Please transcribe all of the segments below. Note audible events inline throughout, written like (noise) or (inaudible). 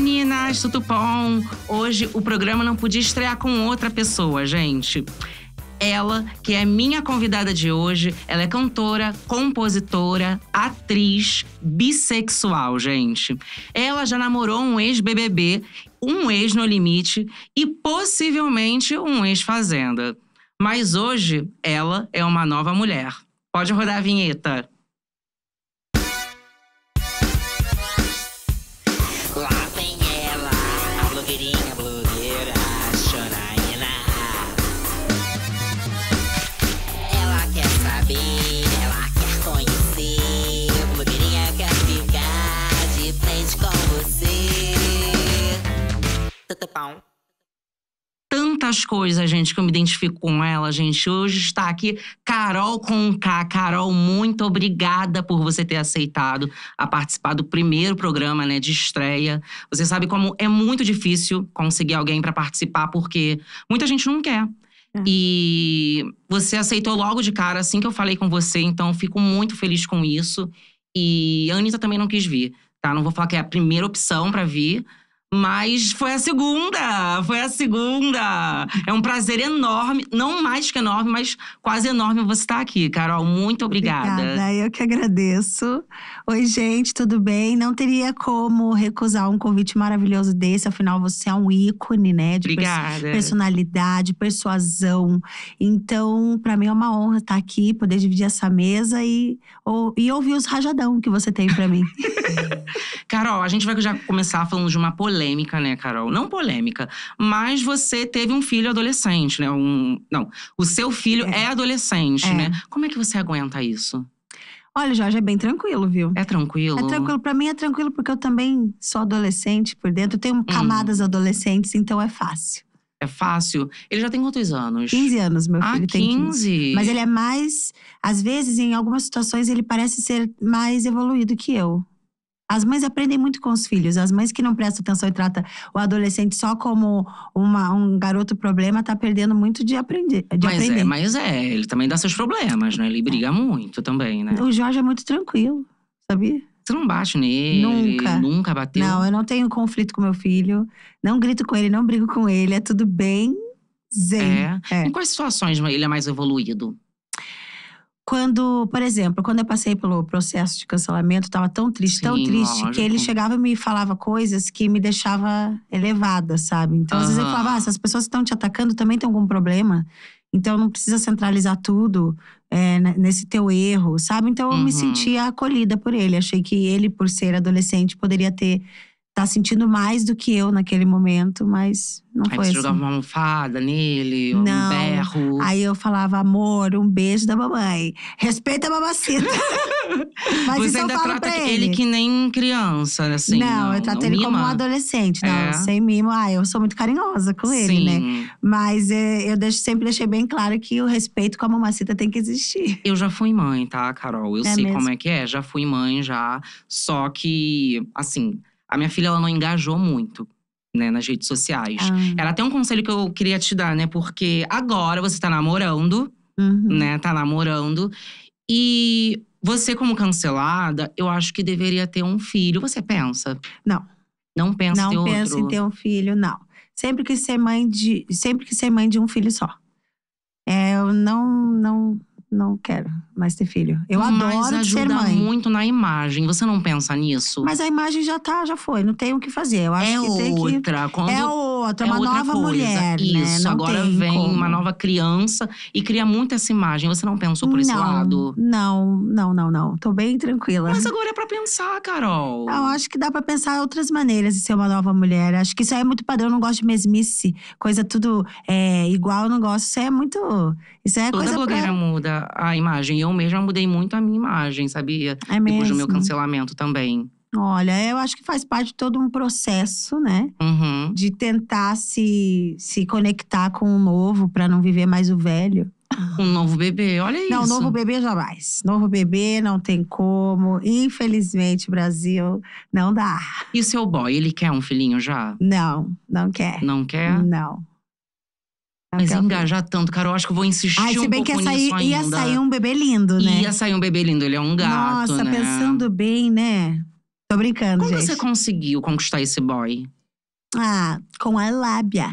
meninas, tudo bom? Hoje o programa não podia estrear com outra pessoa, gente. Ela, que é minha convidada de hoje, ela é cantora, compositora, atriz, bissexual, gente. Ela já namorou um ex-BBB, um ex No Limite e possivelmente um ex-Fazenda. Mas hoje, ela é uma nova mulher. Pode rodar a vinheta. Tantas coisas, gente, que eu me identifico com ela, gente. Hoje está aqui Carol com K. Carol, muito obrigada por você ter aceitado a participar do primeiro programa, né, de estreia. Você sabe como é muito difícil conseguir alguém para participar, porque muita gente não quer. É. E você aceitou logo de cara, assim que eu falei com você, então fico muito feliz com isso. E a Anitta também não quis vir, tá? Não vou falar que é a primeira opção para vir, mas foi a segunda, foi a segunda. É um prazer enorme, não mais que enorme, mas quase enorme você estar tá aqui, Carol. Muito obrigada. Obrigada, eu que agradeço. Oi, gente, tudo bem? Não teria como recusar um convite maravilhoso desse, afinal você é um ícone, né, de obrigada. personalidade, persuasão. Então, para mim é uma honra estar tá aqui, poder dividir essa mesa e, ou, e ouvir os rajadão que você tem para mim. (laughs) Carol, a gente vai já começar falando de uma polêmica polêmica, né, Carol? Não polêmica, mas você teve um filho adolescente, né? Um, não, o seu filho é, é adolescente, é. né? Como é que você aguenta isso? Olha, Jorge, é bem tranquilo, viu? É tranquilo? É tranquilo. Pra mim é tranquilo porque eu também sou adolescente por dentro. tenho hum. camadas hum. adolescentes, então é fácil. É fácil? Ele já tem quantos anos? 15 anos, meu ah, filho ah, tem Ah, 15. Mas ele é mais… Às vezes, em algumas situações, ele parece ser mais evoluído que eu. As mães aprendem muito com os filhos. As mães que não prestam atenção e tratam o adolescente só como uma, um garoto problema, tá perdendo muito de aprender. De mas, é, aprender. É, mas é, ele também dá seus problemas, né? Ele é. briga é. muito também, né? O Jorge é muito tranquilo, sabia? Você não bate nele? Nunca. Nunca bateu? Não, eu não tenho conflito com meu filho. Não grito com ele, não brigo com ele. É tudo bem zen. É. é. Em quais situações ele é mais evoluído? quando, por exemplo, quando eu passei pelo processo de cancelamento, tava tão triste, Sim, tão triste, lógico. que ele chegava e me falava coisas que me deixava elevada, sabe? Então, uhum. às vezes ele falava, ah, essas as pessoas estão te atacando, também tem algum problema. Então, não precisa centralizar tudo é, nesse teu erro, sabe? Então, eu uhum. me sentia acolhida por ele. Achei que ele, por ser adolescente, poderia ter tá sentindo mais do que eu naquele momento, mas não aí foi você jogava assim. uma almofada nele, não. um berro. Aí eu falava, amor, um beijo da mamãe. Respeita a mamacita. (laughs) mas você isso ainda eu falo trata ele. ele. que nem criança, assim. Não, não eu trato não ele mima. como um adolescente. Não, é. sem mimo. Ah, eu sou muito carinhosa com ele, né? Sim. né? Mas é, eu deixo, sempre deixei bem claro que o respeito com a mamacita tem que existir. (laughs) Eu já fui mãe, tá, Carol? Eu é sei mesmo? como é que é. Já fui mãe, já. Só que, assim… A minha filha, ela não engajou muito. Né, nas redes sociais. Ah. Era até um conselho que eu queria te dar, né? Porque agora você tá namorando, uhum. né? Tá namorando. E você, como cancelada, eu acho que deveria ter um filho. Você pensa? Não. Não pensa não em outro? Não pensa em ter um filho, não. Sempre que ser mãe de, sempre que ser mãe de um filho só. É, eu não, não, não quero mais ter filho. Eu Mas adoro ajuda ser mãe. muito na imagem. Você não pensa nisso? Mas a imagem já tá, já foi. Não tem o que fazer. Eu acho é que tem outra. Que... Quando... É outra, é uma outra nova coisa. mulher, né? Isso, né? agora vem como. uma nova criança e cria muito essa imagem. Você não pensou por não, esse lado? Não, não, não, não. Tô bem tranquila. Mas agora é pra pensar, Carol. Eu acho que dá pra pensar outras maneiras de ser uma nova mulher. Acho que isso aí é muito padrão. Eu não gosto de mesmice. Coisa tudo é, igual, eu não gosto. Isso aí é muito… Isso é Toda coisa blogueira pra... muda a, imagem. Eu mesma mudei muito a minha imagem, sabia? É mesmo? Depois do meu cancelamento também. Olha, eu acho que faz parte de todo um processo, né? Uhum. De tentar se, se conectar com o novo para não viver mais o velho. Um novo bebê, olha não, isso. Não, novo bebê jamais. Novo bebê não tem como. Infelizmente, Brasil, não dá. E seu boy, ele quer um filhinho já? Não, não quer. Não quer? Não. Mas Aquela... engajar tanto, cara, eu acho que eu vou insistir se bem um que ia sair, ia sair um bebê lindo, né? Ia sair um bebê lindo, ele é um gato, Nossa, né? pensando bem, né? Tô brincando, Como gente. você conseguiu conquistar esse boy? Ah, com a lábia.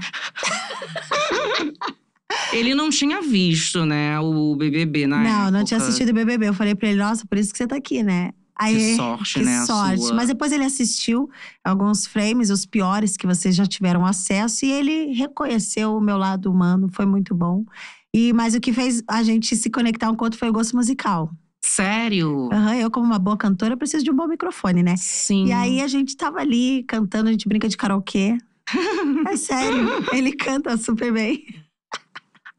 ele não tinha visto, né, o BBB na Não, época. não tinha assistido o BBB. Eu falei pra ele, nossa, por isso que você tá aqui, né? Aí, que sorte, que né? Sorte. Sua... Mas depois ele assistiu alguns frames, os piores que vocês já tiveram acesso, e ele reconheceu o meu lado humano, foi muito bom. E Mas o que fez a gente se conectar um com o outro foi o gosto musical. Sério? Uhum, eu, como uma boa cantora, preciso de um bom microfone, né? Sim. E aí a gente tava ali cantando, a gente brinca de karaokê. (laughs) é sério, ele canta super bem.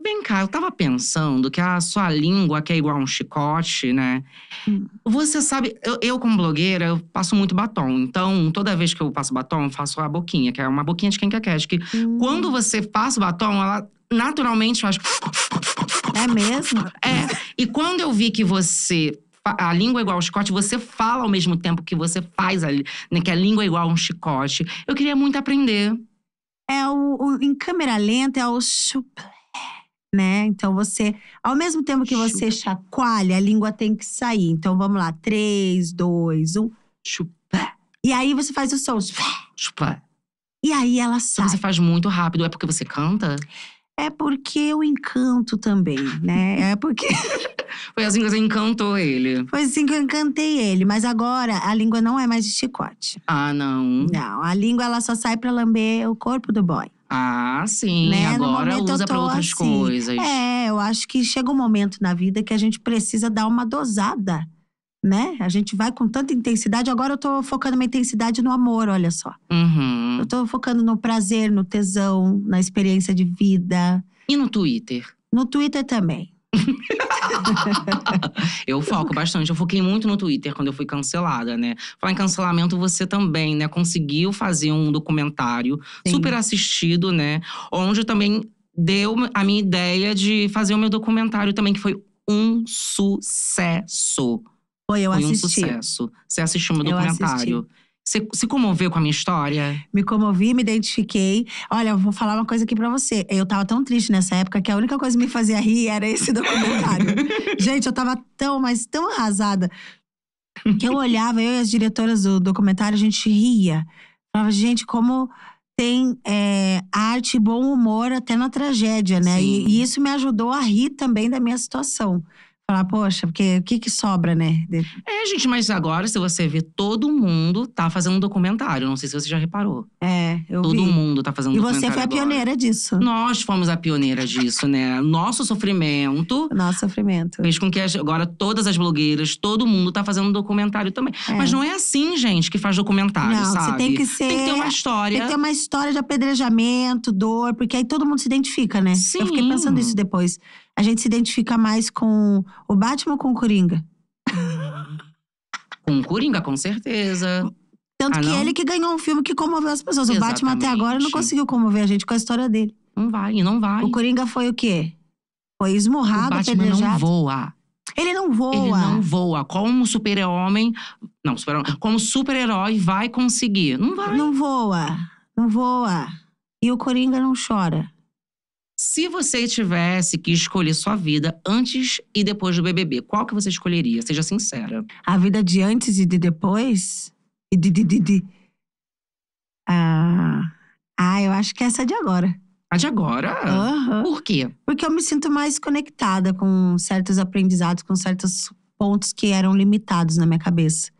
Vem cá, eu tava pensando que a sua língua que é igual a um chicote, né? Hum. Você sabe, eu, eu, como blogueira, eu passo muito batom. Então, toda vez que eu passo batom, eu faço a boquinha, que é uma boquinha de quem quer que hum. quando você passa o batom, ela naturalmente faz É mesmo? (laughs) É. E quando eu vi que você a língua é igual ao chicote, você fala ao mesmo tempo que você faz a, né, que a língua é igual a um chicote. Eu queria muito aprender. É o, o em câmera lenta é o super né? Então você, ao mesmo tempo que você Chupa. chacoalha, a língua tem que sair. Então vamos lá, três, dois, um, chupa. E aí você faz o som, chupa. E aí ela sai. Então você faz muito rápido, é porque você canta? É porque eu encanto também, né? É porque (laughs) Foi assim que você encantou ele. Foi assim que eu encantei ele. Mas agora a língua não é mais de chicote. Ah, não. Não, a língua ela só sai pra lamber o corpo do boy. Ah, sim. Né? Agora usa para outras assim. coisas. É, eu acho que chega um momento na vida que a gente precisa dar uma dosada, né? A gente vai com tanta intensidade. Agora eu tô focando minha intensidade no amor, olha só. Uhum. Eu tô focando no prazer, no tesão, na experiência de vida. E no Twitter? No Twitter também eu foco bastante. Eu foquei muito no Twitter quando eu fui cancelada, né? Falar em cancelamento, você também, né? Conseguiu fazer um documentário Sim. super assistido, né? Onde também deu a minha ideia de fazer o meu documentário também, que foi um sucesso. Foi, eu foi assisti. um sucesso. Você assistiu meu documentário. Você se comoveu com a minha história? Me comovi, me identifiquei. Olha, eu vou falar uma coisa aqui pra você. Eu tava tão triste nessa época que a única coisa que me fazia rir era esse documentário. (laughs) Gente, eu tava tão, mas tão arrasada. Que eu olhava, eu e as diretoras do documentário, a gente ria. Falava, gente, como tem é, arte e bom humor até na tragédia, né? E, e isso me ajudou a rir também da minha situação. Falar, poxa, porque o que, que sobra, né? É, gente, mas agora, se você vê, todo mundo tá fazendo um documentário. Não sei se você já reparou. É, eu Todo vi. mundo tá fazendo um E você foi a agora. pioneira disso. Nós fomos a pioneira disso, né? Nosso sofrimento Nosso sofrimento. fez com que agora todas as blogueiras, todo mundo tá fazendo um documentário também. É. Mas não é assim, gente, que faz documentário, Não, você sabe? tem que ser- Tem que ter uma história. Tem que ter uma história de apedrejamento, dor, porque aí todo mundo se identifica, né? Eu fiquei pensando isso depois a gente se identifica mais com o Batman ou com o Coringa? Com o Coringa, com certeza. Tanto ah, que ele que ganhou um filme que comoveu as pessoas. Exatamente. O Batman até agora não conseguiu comover a gente com a história dele. Não vai, não vai. O Coringa foi o quê? Foi esmurrado, apedrejado. O Batman não voa. Ele não voa. Ele não voa. Como super-homem… Não, super como super-herói vai conseguir? Não vai. Não voa. Não voa. E o Coringa não chora. Se você tivesse que escolher sua vida antes e depois do BBB, qual que você escolheria? Seja sincera. A vida de antes e de depois? E de, de, de, de. Ah, ah, eu acho que é essa de agora. A de agora? Uhum. Por quê? Porque eu me sinto mais conectada com certos aprendizados, com certos pontos que eram limitados na minha cabeça.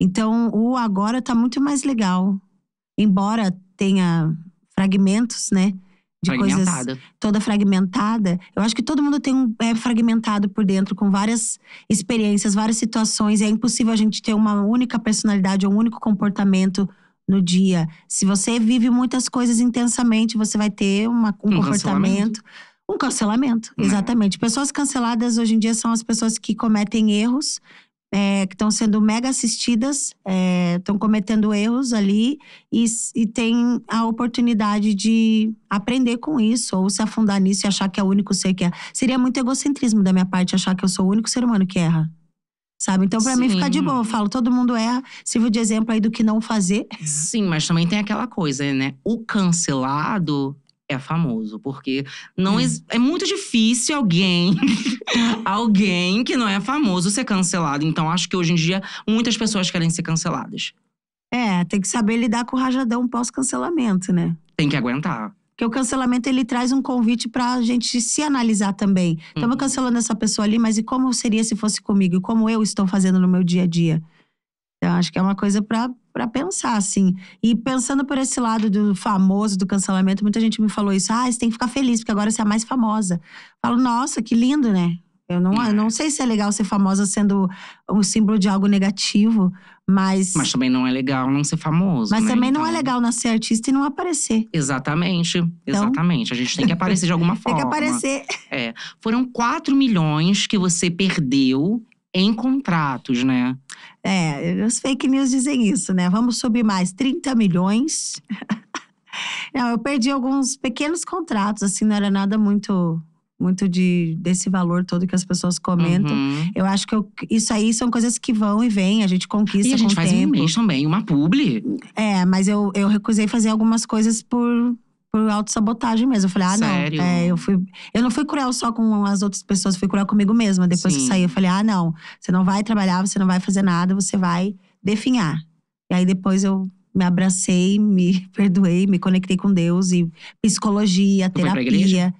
Então, o agora tá muito mais legal. Embora tenha fragmentos, né? de coisas toda fragmentada. Eu acho que todo mundo tem um é fragmentado por dentro, com várias experiências, várias situações. E é impossível a gente ter uma única personalidade um único comportamento no dia. Se você vive muitas coisas intensamente, você vai ter uma, um, um, comportamento. Cancelamento. Um cancelamento, né? exatamente. Pessoas canceladas hoje em dia são as pessoas que cometem erros é, que estão sendo mega assistidas, estão é, cometendo erros ali e, e tem a oportunidade de aprender com isso, ou se afundar nisso e achar que é o único ser que é Seria muito egocentrismo da minha parte achar que eu sou o único ser humano que erra. Sabe? Então, para mim, fica de boa. Eu falo, todo mundo erra, sirvo de exemplo aí do que não fazer. Sim, mas também tem aquela coisa, né? O cancelado é famoso, porque não é, é muito difícil alguém (laughs) alguém que não é famoso ser cancelado. Então acho que hoje em dia muitas pessoas querem ser canceladas. É, tem que saber lidar com o rajadão pós-cancelamento, né? Tem que aguentar. Porque o cancelamento ele traz um convite para a gente se analisar também. Então, uhum. cancelando essa pessoa ali, mas e como seria se fosse comigo? E como eu estou fazendo no meu dia a dia? Então, acho que é uma coisa para pensar, assim. E pensando por esse lado do famoso, do cancelamento, muita gente me falou isso. Ah, você tem que ficar feliz, porque agora você é a mais famosa. falo, nossa, que lindo, né? Eu não, é. eu não sei se é legal ser famosa sendo um símbolo de algo negativo, mas. Mas também não é legal não ser famoso. Mas né? também então... não é então. legal nascer artista e não aparecer. Exatamente, então... exatamente. A gente tem que aparecer de alguma forma. (laughs) tem que aparecer. É. Foram 4 milhões que você perdeu em contratos, né? É, os fake news dizem isso, né? Vamos subir mais 30 milhões. (laughs) Não, eu perdi alguns pequenos contratos, assim, não era nada muito muito de desse valor todo que as pessoas comentam. Uhum. Eu acho que eu, isso aí são coisas que vão e vêm, a gente conquista E a gente faz tempo. um mês também, uma publi. É, mas eu, eu recusei fazer algumas coisas por por autossabotagem mesmo. Eu falei, ah, não. Sério? É, eu, fui, eu não fui cruel só com as outras pessoas, fui cruel comigo mesma. Depois Sim. que eu saí, eu falei, ah, não. Você não vai trabalhar, você não vai fazer nada, você vai definhar. E aí depois eu me abracei, me (laughs) perdoei, me conectei com Deus e psicologia, tu terapia.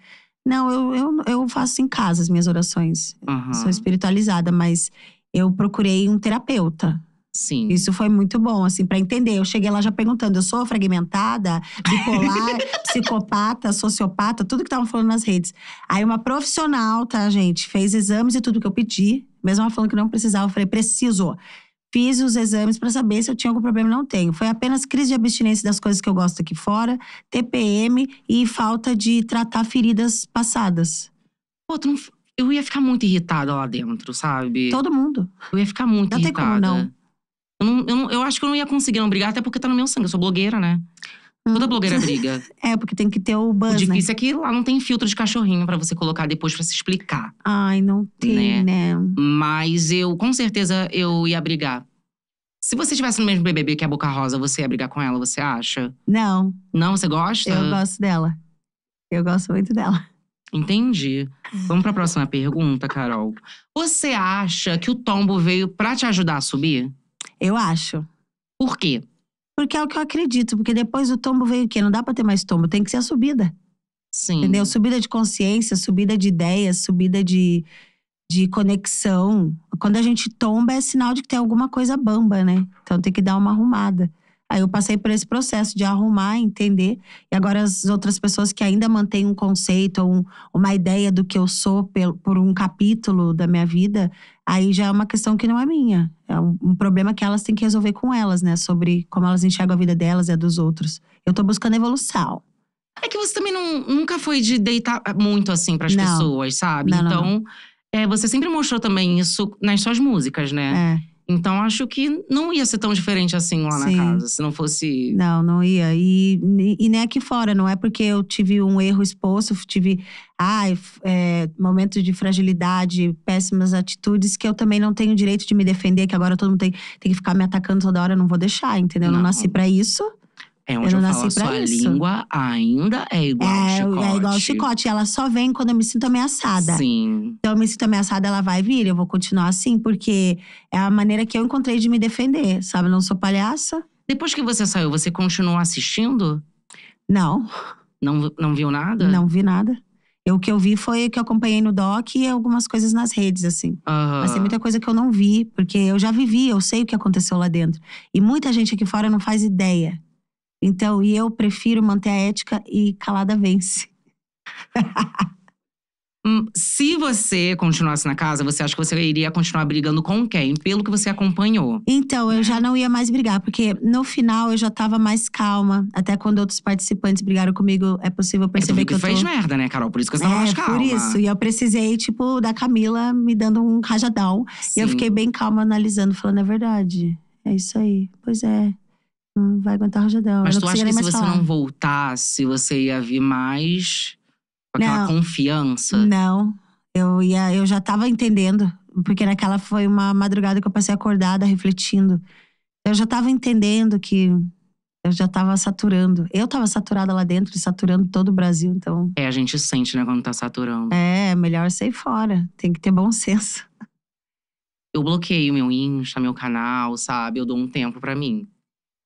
Não, eu, eu, eu, faço em casa as minhas orações. Uhum. Sou espiritualizada, mas eu procurei um terapeuta. Sim. Isso foi muito bom, assim, para entender. Eu cheguei lá já perguntando: eu sou fragmentada, bipolar, (laughs) psicopata, sociopata, tudo que estavam falando nas redes. Aí uma profissional, tá, gente, fez exames e tudo que eu pedi, mesmo ela falando que não precisava, eu falei: preciso. Fiz os exames para saber se eu tinha algum problema, não tenho. Foi apenas crise de abstinência das coisas que eu gosto aqui fora, TPM e falta de tratar feridas passadas. Pô, tu não eu ia ficar muito irritada lá dentro, sabe? Todo mundo. Eu ia ficar muito não irritada. Não tem como não. Eu, não, eu, não, eu acho que eu não ia conseguir não brigar, até porque tá no meu sangue. Eu sou blogueira, né? Toda blogueira hum. briga. (laughs) é, porque tem que ter o buzz, O né? difícil né? é que lá não tem filtro de cachorrinho para você colocar depois para se explicar. Ai, não tem, né? né? Mas eu, com certeza, eu ia brigar. Se você estivesse no mesmo BBB que a Boca Rosa, você ia brigar com ela, você acha? Não. Não, você gosta? Eu gosto dela. Eu gosto muito dela. Entendi. (laughs) Vamos para a próxima pergunta, Carol. Você acha que o tombo veio para te ajudar a subir? Eu acho. Por quê? Porque é o que eu acredito. Porque depois o tombo vem o quê? Não dá pra ter mais tombo, tem que ser a subida. Sim. Entendeu? Subida de consciência, subida de ideias, subida de, de conexão. Quando a gente tomba, é sinal de que tem alguma coisa bamba, né? Então tem que dar uma arrumada. Aí eu passei por esse processo de arrumar, entender. E agora as outras pessoas que ainda mantêm um conceito ou um, uma ideia do que eu sou por um capítulo da minha vida, aí já é uma questão que não é minha. É um problema que elas têm que resolver com elas, né? Sobre como elas enxergam a vida delas e a dos outros. Eu tô buscando evolução. É que você também não, nunca foi de deitar muito assim para as pessoas, sabe? Não, então, não, não. É, você sempre mostrou também isso nas suas músicas, né? É. Então acho que não ia ser tão diferente assim lá Sim. na casa, se não fosse. Não, não ia. E, e nem aqui fora, não é porque eu tive um erro exposto, tive ah, é, momentos de fragilidade, péssimas atitudes, que eu também não tenho direito de me defender, que agora todo mundo tem, tem que ficar me atacando toda hora, eu não vou deixar, entendeu? Não. não nasci para isso. É onde eu, eu nasci falo, pra sua isso. língua ainda é igual é, chicote. É igual chicote. Ela só vem quando eu me sinto ameaçada. Sim. Então eu me sinto ameaçada, ela vai vir. Eu vou continuar assim, porque é a maneira que eu encontrei de me defender, sabe? Eu não sou palhaça. Depois que você saiu, você continuou assistindo? Não. Não, não viu nada? Não vi nada. Eu, o que eu vi foi o que eu acompanhei no doc e algumas coisas nas redes, assim. Uhum. Mas tem muita coisa que eu não vi, porque eu já vivi, eu sei o que aconteceu lá dentro. E muita gente aqui fora não faz ideia então, e eu prefiro manter a ética e calada vence. (laughs) Hum, se você continuasse na casa, você acha que você iria continuar brigando com quem? Pelo que você acompanhou. Então, eu já não ia mais brigar, porque no final eu já tava mais calma. Até quando outros participantes brigaram comigo, é possível é perceber é que, que eu fez merda, né, Carol? Por isso que você é, tava mais calma. por isso. E eu precisei, tipo, da Camila me dando um rajadão. Sim. E eu fiquei bem calma, analisando, falando a é verdade. É isso aí. Pois é vai aguentar o Rojadel. Mas eu tu acha que se você falar. não voltasse, você ia vir mais com aquela não, confiança? Não, eu, ia, eu já estava entendendo. Porque naquela foi uma madrugada que eu passei acordada, refletindo. Eu já estava entendendo que eu já estava saturando. Eu estava saturada lá dentro, saturando todo o Brasil, então. É, a gente sente, né, quando tá saturando. É, melhor sair fora. Tem que ter bom senso. Eu bloqueio meu Insta, meu canal, sabe? Eu dou um tempo para mim.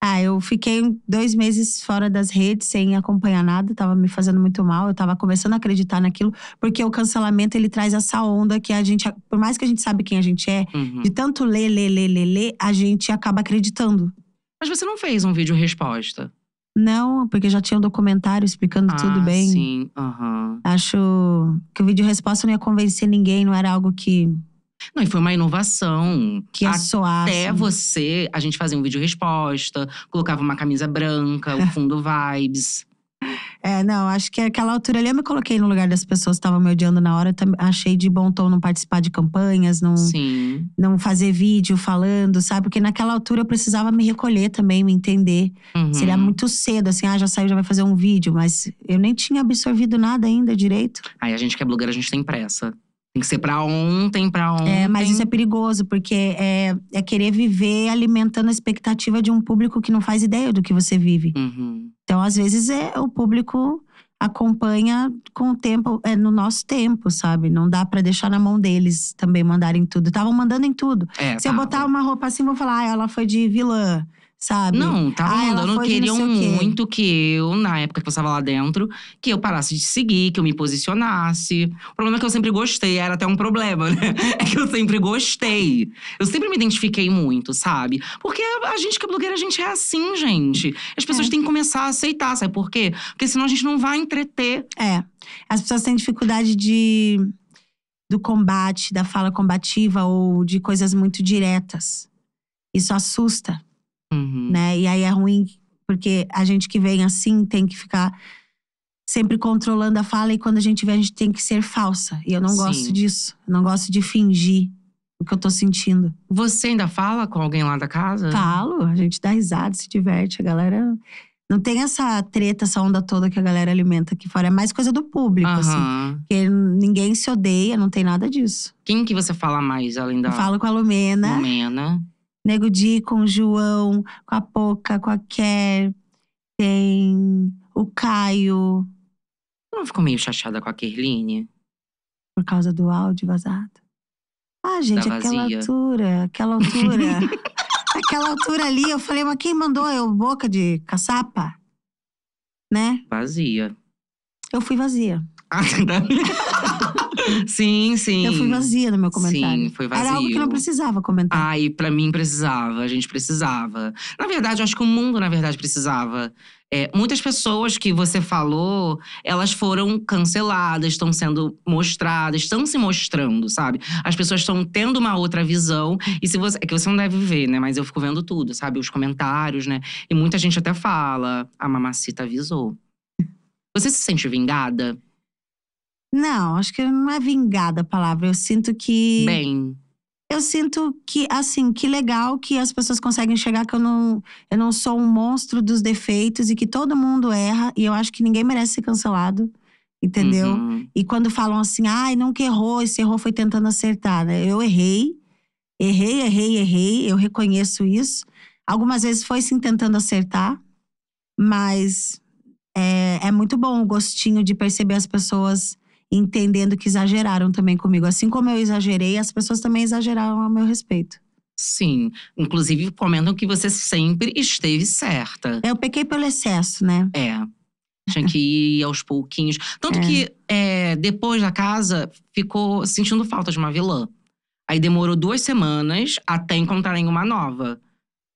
Ah, eu fiquei dois meses fora das redes, sem acompanhar nada, tava me fazendo muito mal, eu tava começando a acreditar naquilo, porque o cancelamento ele traz essa onda que a gente, por mais que a gente sabe quem a gente é, uhum. de tanto ler, ler, ler, ler, ler, a gente acaba acreditando. Mas você não fez um vídeo resposta? Não, porque já tinha um documentário explicando ah, tudo bem. Sim, aham. Uhum. Acho que o vídeo resposta não ia convencer ninguém, não era algo que não, e foi uma inovação. Que é Até você, a gente fazia um vídeo resposta, colocava uma camisa branca, o (laughs) fundo vibes. É, não, acho que aquela altura ali eu me coloquei no lugar das pessoas que estavam me odiando na hora. Achei de bom tom não participar de campanhas, não, Sim. não fazer vídeo falando, sabe? Porque naquela altura eu precisava me recolher também, me entender. Uhum. Seria muito cedo, assim, ah, já saiu, já vai fazer um vídeo. Mas eu nem tinha absorvido nada ainda direito. Aí a gente que é blogueira, a gente tem pressa. Tem que ser para ontem, para ontem. É, mas isso é perigoso, porque é, é querer viver alimentando a expectativa de um público que não faz ideia do que você vive. Uhum. Então, às vezes, é o público acompanha com o tempo, é no nosso tempo, sabe? Não dá para deixar na mão deles também mandarem tudo. Estavam mandando em tudo. É, Se eu botar uma roupa assim, vou falar, ah, ela foi de vilã sabe? Não, tá ah, ela não queriam muito que eu, na época que eu estava lá dentro, que eu parasse de seguir, que eu me posicionasse. O problema é que eu sempre gostei, era até um problema, né? (laughs) É que eu sempre gostei. Eu sempre me identifiquei muito, sabe? Porque a gente que é blogueira, a gente é assim, gente. As pessoas é. têm que começar a aceitar, sabe por quê? Porque senão a gente não vai entreter. É. As pessoas têm dificuldade de do combate, da fala combativa ou de coisas muito diretas. Isso assusta. Uhum. Né? E aí é ruim, porque a gente que vem assim tem que ficar sempre controlando a fala e quando a gente vê, a gente tem que ser falsa. E eu não Sim. gosto disso. Eu não gosto de fingir o que eu tô sentindo. Você ainda fala com alguém lá da casa? Falo, a gente dá risada, se diverte, a galera. Não tem essa treta, essa onda toda que a galera alimenta aqui fora. É mais coisa do público, uhum. assim. Porque ninguém se odeia, não tem nada disso. Quem que você fala mais além da. Eu falo com a Lumena. Lumena. Nego Di com o João, com a Poca, com a Kerr. tem o Caio. Tu não ficou meio chateada com a Kerline? Por causa do áudio vazado. Ah, gente, aquela altura, aquela altura. (laughs) aquela altura ali, eu falei, mas quem mandou eu boca de caçapa? Né? Vazia. Eu fui vazia. Ah, tá. (laughs) Sim, sim. Eu fui vazia no meu comentário. Sim, foi vazio. Era algo que não precisava comentar. Ai, para mim precisava, a gente precisava. Na verdade, eu acho que o mundo, na verdade, precisava. É, muitas pessoas que você falou, elas foram canceladas, estão sendo mostradas, estão se mostrando, sabe? As pessoas estão tendo uma outra visão. E se você. É que você não deve ver, né? Mas eu fico vendo tudo, sabe? Os comentários, né? E muita gente até fala: a mamacita avisou. Você se sente vingada? Não, acho que não é vingada a palavra. Eu sinto que. Bem. Eu sinto que, assim, que legal que as pessoas conseguem chegar que eu não, eu não sou um monstro dos defeitos e que todo mundo erra. E eu acho que ninguém merece ser cancelado, entendeu? Uhum. E quando falam assim, ai, nunca errou, esse errou foi tentando acertar, né? Eu errei, errei, errei, errei, eu reconheço isso. Algumas vezes foi sim tentando acertar, mas é, é muito bom o gostinho de perceber as pessoas entendendo que exageraram também comigo. Assim como eu exagerei, as pessoas também exageraram a meu respeito. Sim, inclusive comentam que você sempre esteve certa. Eu pequei pelo excesso, né? É. Tinha que ir aos pouquinhos. Tanto é. que é, depois da casa, ficou sentindo falta de uma vilã. Aí demorou duas semanas até encontrarem uma nova.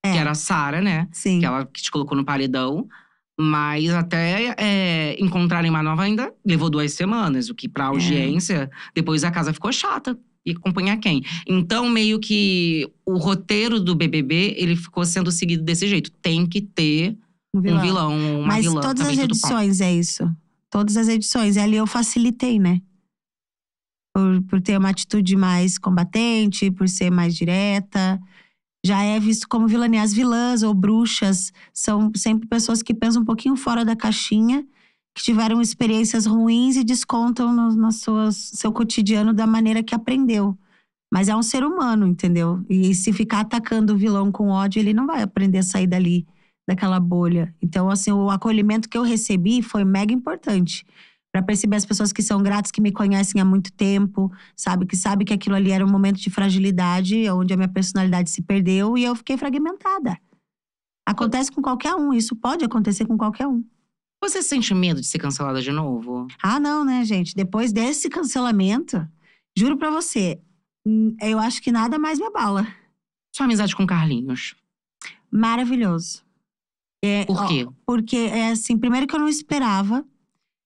É. Que era a Sara, né? Sim. Que ela que te colocou no paredão. Mas até é, encontrarem uma nova ainda levou duas semanas, o que para é. audiência, depois a casa ficou chata. E acompanhar quem? Então, meio que o roteiro do BBB, ele ficou sendo seguido desse jeito. Tem que ter um vilão, um vilão uma Mas vilã, todas as edições é isso. Todas as edições. E ali eu facilitei, né? Por, por ter uma atitude mais combatente, por ser mais direta já é visto como vilanias vilãs ou bruxas são sempre pessoas que pensam um pouquinho fora da caixinha, que tiveram experiências ruins e descontam no, no suas, seu cotidiano da maneira que aprendeu. Mas é um ser humano, entendeu? E se ficar atacando o vilão com ódio, ele não vai aprender a sair dali, daquela bolha. Então, assim, o acolhimento que eu recebi foi mega importante para perceber as pessoas que são gratas, que me conhecem há muito tempo, sabe? Que sabe que aquilo ali era um momento de fragilidade, onde a minha personalidade se perdeu e eu fiquei fragmentada. Acontece com qualquer um, isso pode acontecer com qualquer um. Você sente medo de ser cancelada de novo? Ah, não, né, gente? Depois desse cancelamento, juro para você, hum, eu acho que nada mais me abala. Sua amizade com Carlinhos? Maravilhoso. É, Por quê? Ó, porque, é assim, primeiro que eu não esperava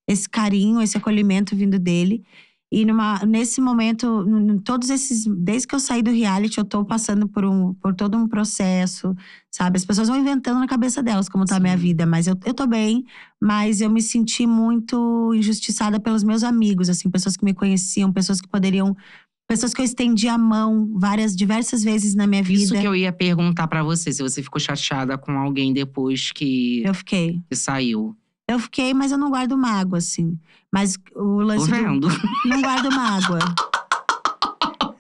esse carinho, esse acolhimento vindo dele. E numa, nesse momento, todos esses. Desde que eu saí do reality, eu tô passando por, um, por todo um processo, sabe? As pessoas vão inventando na cabeça delas como tá Sim. a minha vida, mas eu, eu tô bem, mas eu me senti muito injustiçada pelos meus amigos, assim, pessoas que me conheciam, pessoas que poderiam. Pessoas que eu estendi a mão várias, diversas vezes na minha vida. Isso que eu ia perguntar para você, se você ficou chateada com alguém depois que. Eu fiquei. Que saiu. Eu fiquei, mas eu não guardo mágoa, assim. Mas o lance. Do... (laughs) Não guardo mágoa.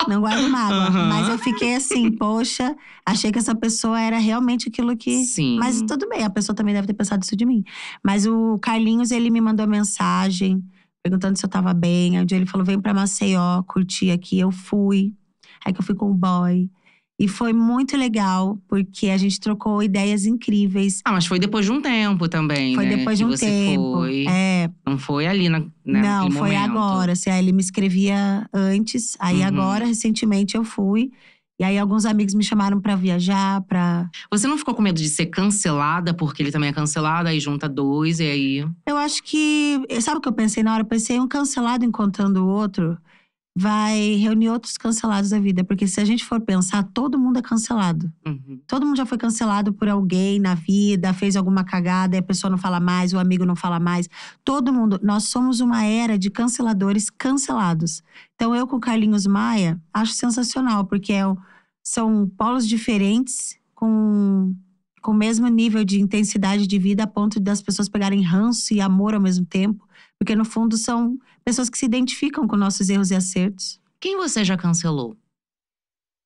Não guardo mágoa. Uhum. Mas eu fiquei assim, poxa, achei que essa pessoa era realmente aquilo que. Sim. Mas tudo bem, a pessoa também deve ter pensado isso de mim. Mas o Carlinhos, ele me mandou mensagem perguntando se eu tava bem. Aí um dia ele falou: vem pra Maceió, curti aqui. Eu fui. Aí que eu fui com o boy. E foi muito legal, porque a gente trocou ideias incríveis. Ah, mas foi depois de um tempo também. Foi né? depois de um tempo. Foi. É. Não foi ali na. Né, Não, foi momento. agora. Assim, ele me escrevia antes, aí uhum. agora, recentemente, eu fui. E aí alguns amigos me chamaram para viajar, para Você não ficou com medo de ser cancelada, porque ele também é cancelado, aí junta dois e aí. Eu acho que, sabe o que eu pensei na hora? Eu pensei um cancelado encontrando o outro vai reunir outros cancelados da vida. Porque se a gente for pensar, todo mundo é cancelado. Uhum. Todo mundo já foi cancelado por alguém na vida, fez alguma cagada, a pessoa não fala mais, o amigo não fala mais. Todo mundo. Nós somos uma era de canceladores cancelados. Então, eu com o Carlinhos Maia acho sensacional, porque é, são polos diferentes com. Com o mesmo nível de intensidade de vida, a ponto das pessoas pegarem ranço e amor ao mesmo tempo. Porque, no fundo, são pessoas que se identificam com nossos erros e acertos. Quem você já cancelou?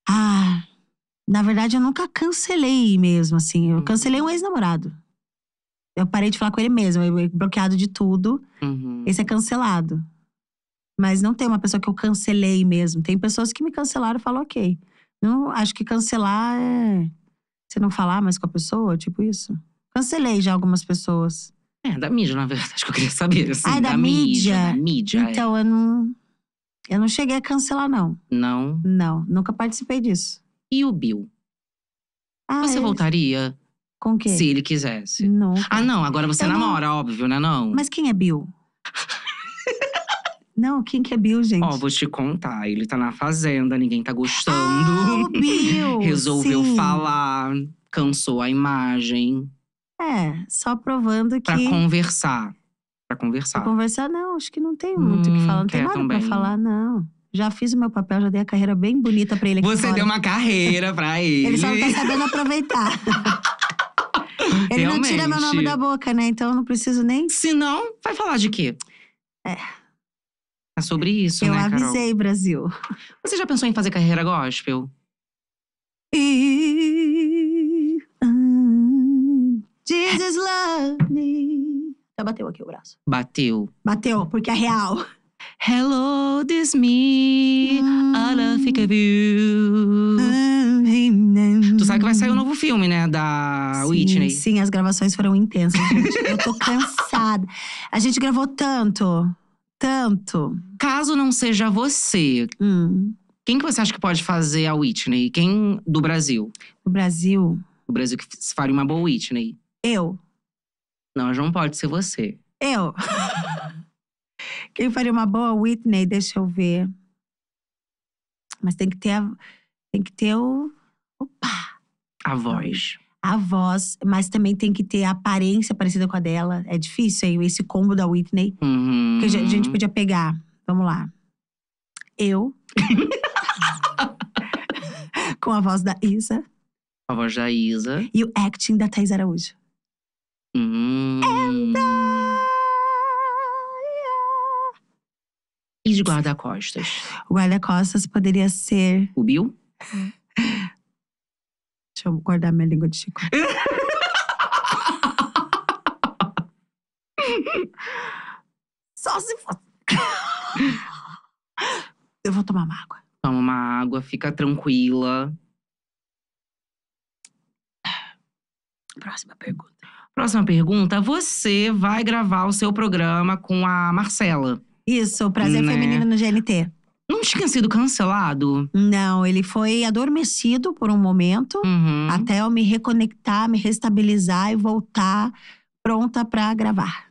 Ah, na verdade, eu nunca cancelei mesmo, assim. Eu uhum. cancelei um ex-namorado. Eu parei de falar com ele mesmo, eu bloqueado de tudo. Uhum. Esse é cancelado. Mas não tem uma pessoa que eu cancelei mesmo. Tem pessoas que me cancelaram e falam, ok. Não, acho que cancelar é você não falar mais com a pessoa, tipo isso. Cancelei já algumas pessoas. É, da mídia, na verdade, (laughs) que eu queria saber. Assim, ah, da, da mídia. mídia? Da mídia. É. Então, é. eu não. Eu não cheguei a cancelar, não. Não? Não, nunca participei disso. E o Bill? Ah, você é. voltaria? Com quem? Se ele quisesse. não Ah, não, agora você então, namora, não... óbvio, né? Não. Mas quem é Bill? (laughs) não, quem que é Bill, gente? Ó, oh, vou te contar. Ele tá na fazenda, ninguém tá gostando. Ah, o Bill! (laughs) Resolveu Sim. falar, cansou a imagem. É, só provando que. Pra conversar. Pra conversar. Pra conversar, não, acho que não tem muito o hum, que falar. Não tem é nada também. pra falar, não. Já fiz o meu papel, já dei a carreira bem bonita pra ele aqui Você fora. deu uma carreira pra ele. Ele só não tá sabendo aproveitar. (laughs) ele Realmente. não tira meu nome da boca, né? Então eu não preciso nem. Se não, vai falar de quê? É. É sobre isso, eu né, Carol? Eu avisei, Brasil. Você já pensou em fazer carreira gospel? E... Jesus love me. Já bateu aqui o braço. Bateu. Bateu, porque é real. Hello, this me. I love think of you. Tu sabe que vai sair um novo filme, né? Da sim, Whitney. Sim, as gravações foram intensas, gente. Eu tô (laughs) cansada. A gente gravou tanto. Tanto. Caso não seja você, hum. quem que você acha que pode fazer a Whitney? Quem do Brasil? Do Brasil? Do Brasil que faria uma boa Whitney. Eu. Não, não pode ser você. Eu. (laughs) Quem faria uma boa Whitney, deixa eu ver. Mas tem que ter a, tem que ter o opa, a voz. A voz, mas também tem que ter a aparência parecida com a dela. É difícil aí esse combo da Whitney uhum. que a gente uhum. podia pegar. Vamos lá. Eu (laughs) (laughs) com a voz da Isa. A voz da Isa. E o acting da Thais Araújo. Hum. E de guarda-costas? O guarda-costas poderia ser. O Bill? (laughs) Deixa eu guardar minha língua de Chico. (laughs) Só se for. (laughs) eu vou tomar uma água. Toma uma água, fica tranquila. Próxima pergunta. Próxima pergunta: você vai gravar o seu programa com a Marcela? Isso, Prazer né? Feminino no GNT. Não tinha sido cancelado? Não, ele foi adormecido por um momento, uhum. até eu me reconectar, me restabilizar e voltar pronta para gravar.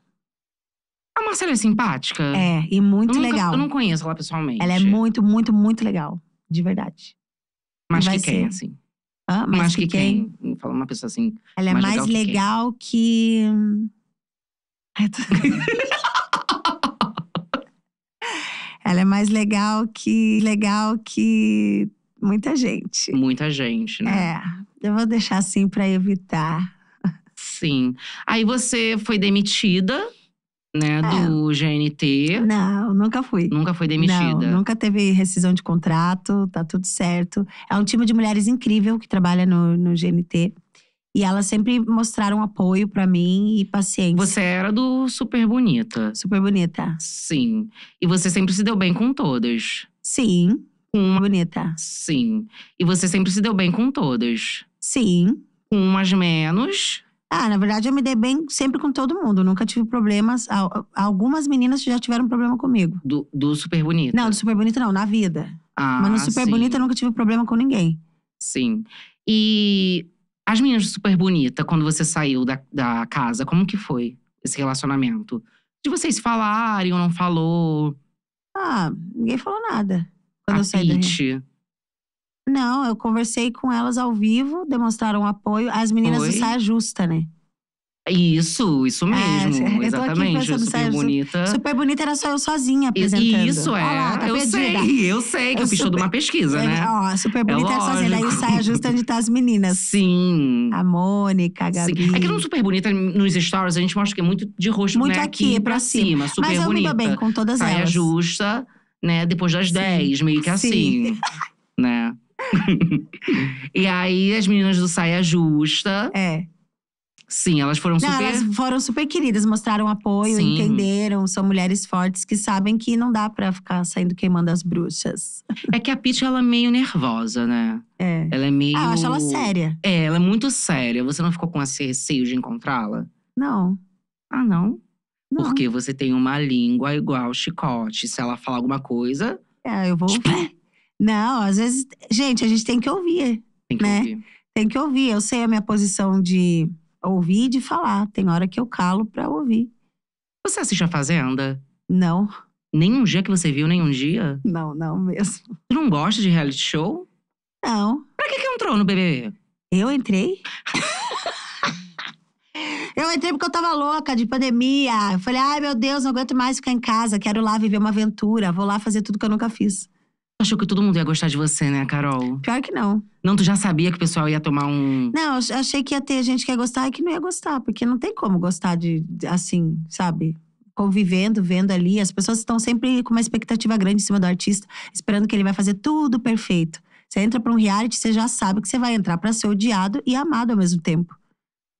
A Marcela é simpática? É, e muito eu nunca, legal. Eu não conheço ela pessoalmente. Ela é muito, muito, muito legal. De verdade. Mas que quer, assim? Ah, mais, mais que, que quem? quem? Fala uma pessoa assim. Ela é mais, mais legal, que. que... Tô... (laughs) Ela é mais legal que. Legal que. Muita gente. Muita gente, né? É. Eu vou deixar assim para evitar. Sim. Aí você foi demitida né, é. do GNT. Não, nunca fui. Nunca foi demitida. Não, nunca teve rescisão de contrato, tá tudo certo. É um time de mulheres incrível que trabalha no, no GNT. E elas sempre mostraram apoio para mim e paciência. Você era do Super Bonita. Super Bonita. Sim. E você sempre se deu bem com todas. Sim. Com uma bonita. Sim. E você sempre se deu bem com todas. Sim. Com umas menos. Ah, na verdade eu me dei bem sempre com todo mundo. Nunca tive problemas. Algumas meninas já tiveram problema comigo. Do, do Super bonito? Não, do Super bonito não, na vida. Ah, Mas no Super sim. Bonita eu nunca tive problema com ninguém. Sim. E as meninas do Super Bonita, quando você saiu da, da casa, como que foi esse relacionamento? De vocês falarem ou não falou? Ah, ninguém falou nada. Quando a eu saí Pete. Não, eu conversei com elas ao vivo, demonstraram apoio. As meninas Oi? do Saia Justa, né? Isso, isso é, mesmo. É, (laughs) exatamente. Super bonita. Super bonita era só eu sozinha apresentando. Isso tá é. tá eu perdida. sei, eu sei que eu, eu fiz super, toda uma pesquisa, né? Ó, super é bonita é era sozinha. Daí o saia justa onde tá as meninas. Sim. A Mônica, a Gabi. Sim. É que não Super Bonita, nos stories, a gente mostra que é muito de rosto, Muito né? aqui, aqui pra, cima. cima. Super Mas eu bonita. me bem com todas saia elas. Saia justa, né? Depois das Sim. 10, meio que Sim. assim. (laughs) né? (laughs) e aí, as meninas do Saia Justa. É. Sim, elas foram não, super. Elas foram super queridas, mostraram apoio, Sim. entenderam. São mulheres fortes que sabem que não dá para ficar saindo queimando as bruxas. (laughs) É que a Peach, ela é meio nervosa, né? É. Ela é meio. Ah, eu acho ela séria. É, ela é muito séria. Você não ficou com esse receio de encontrá-la? Não. Ah, não? não? Porque você tem uma língua igual chicote. Se ela falar alguma coisa. É, eu vou. Tipo... Não, às vezes, gente, a gente tem que ouvir, tem que né? Ouvir. Tem que ouvir. Eu sei a minha posição de ouvir e de falar. Tem hora que eu calo para ouvir. Você assiste a Fazenda? Não. Nenhum dia que você viu, nenhum dia? Não, não mesmo. Você não gosta de reality show? Não. Pra que que entrou no BBB? Eu entrei? (laughs) eu entrei porque eu tava louca de pandemia. Eu falei, ai meu Deus, não aguento mais ficar em casa. Quero lá viver uma aventura. Vou lá fazer tudo que eu nunca fiz achou que todo mundo ia gostar de você, né, Carol? Pior que não. Não, tu já sabia que o pessoal ia tomar um. Não, eu achei que ia ter gente que ia gostar e que não ia gostar, porque não tem como gostar de, assim, sabe? Convivendo, vendo ali. As pessoas estão sempre com uma expectativa grande em cima do artista, esperando que ele vai fazer tudo perfeito. Você entra para um reality, você já sabe que você vai entrar para ser odiado e amado ao mesmo tempo.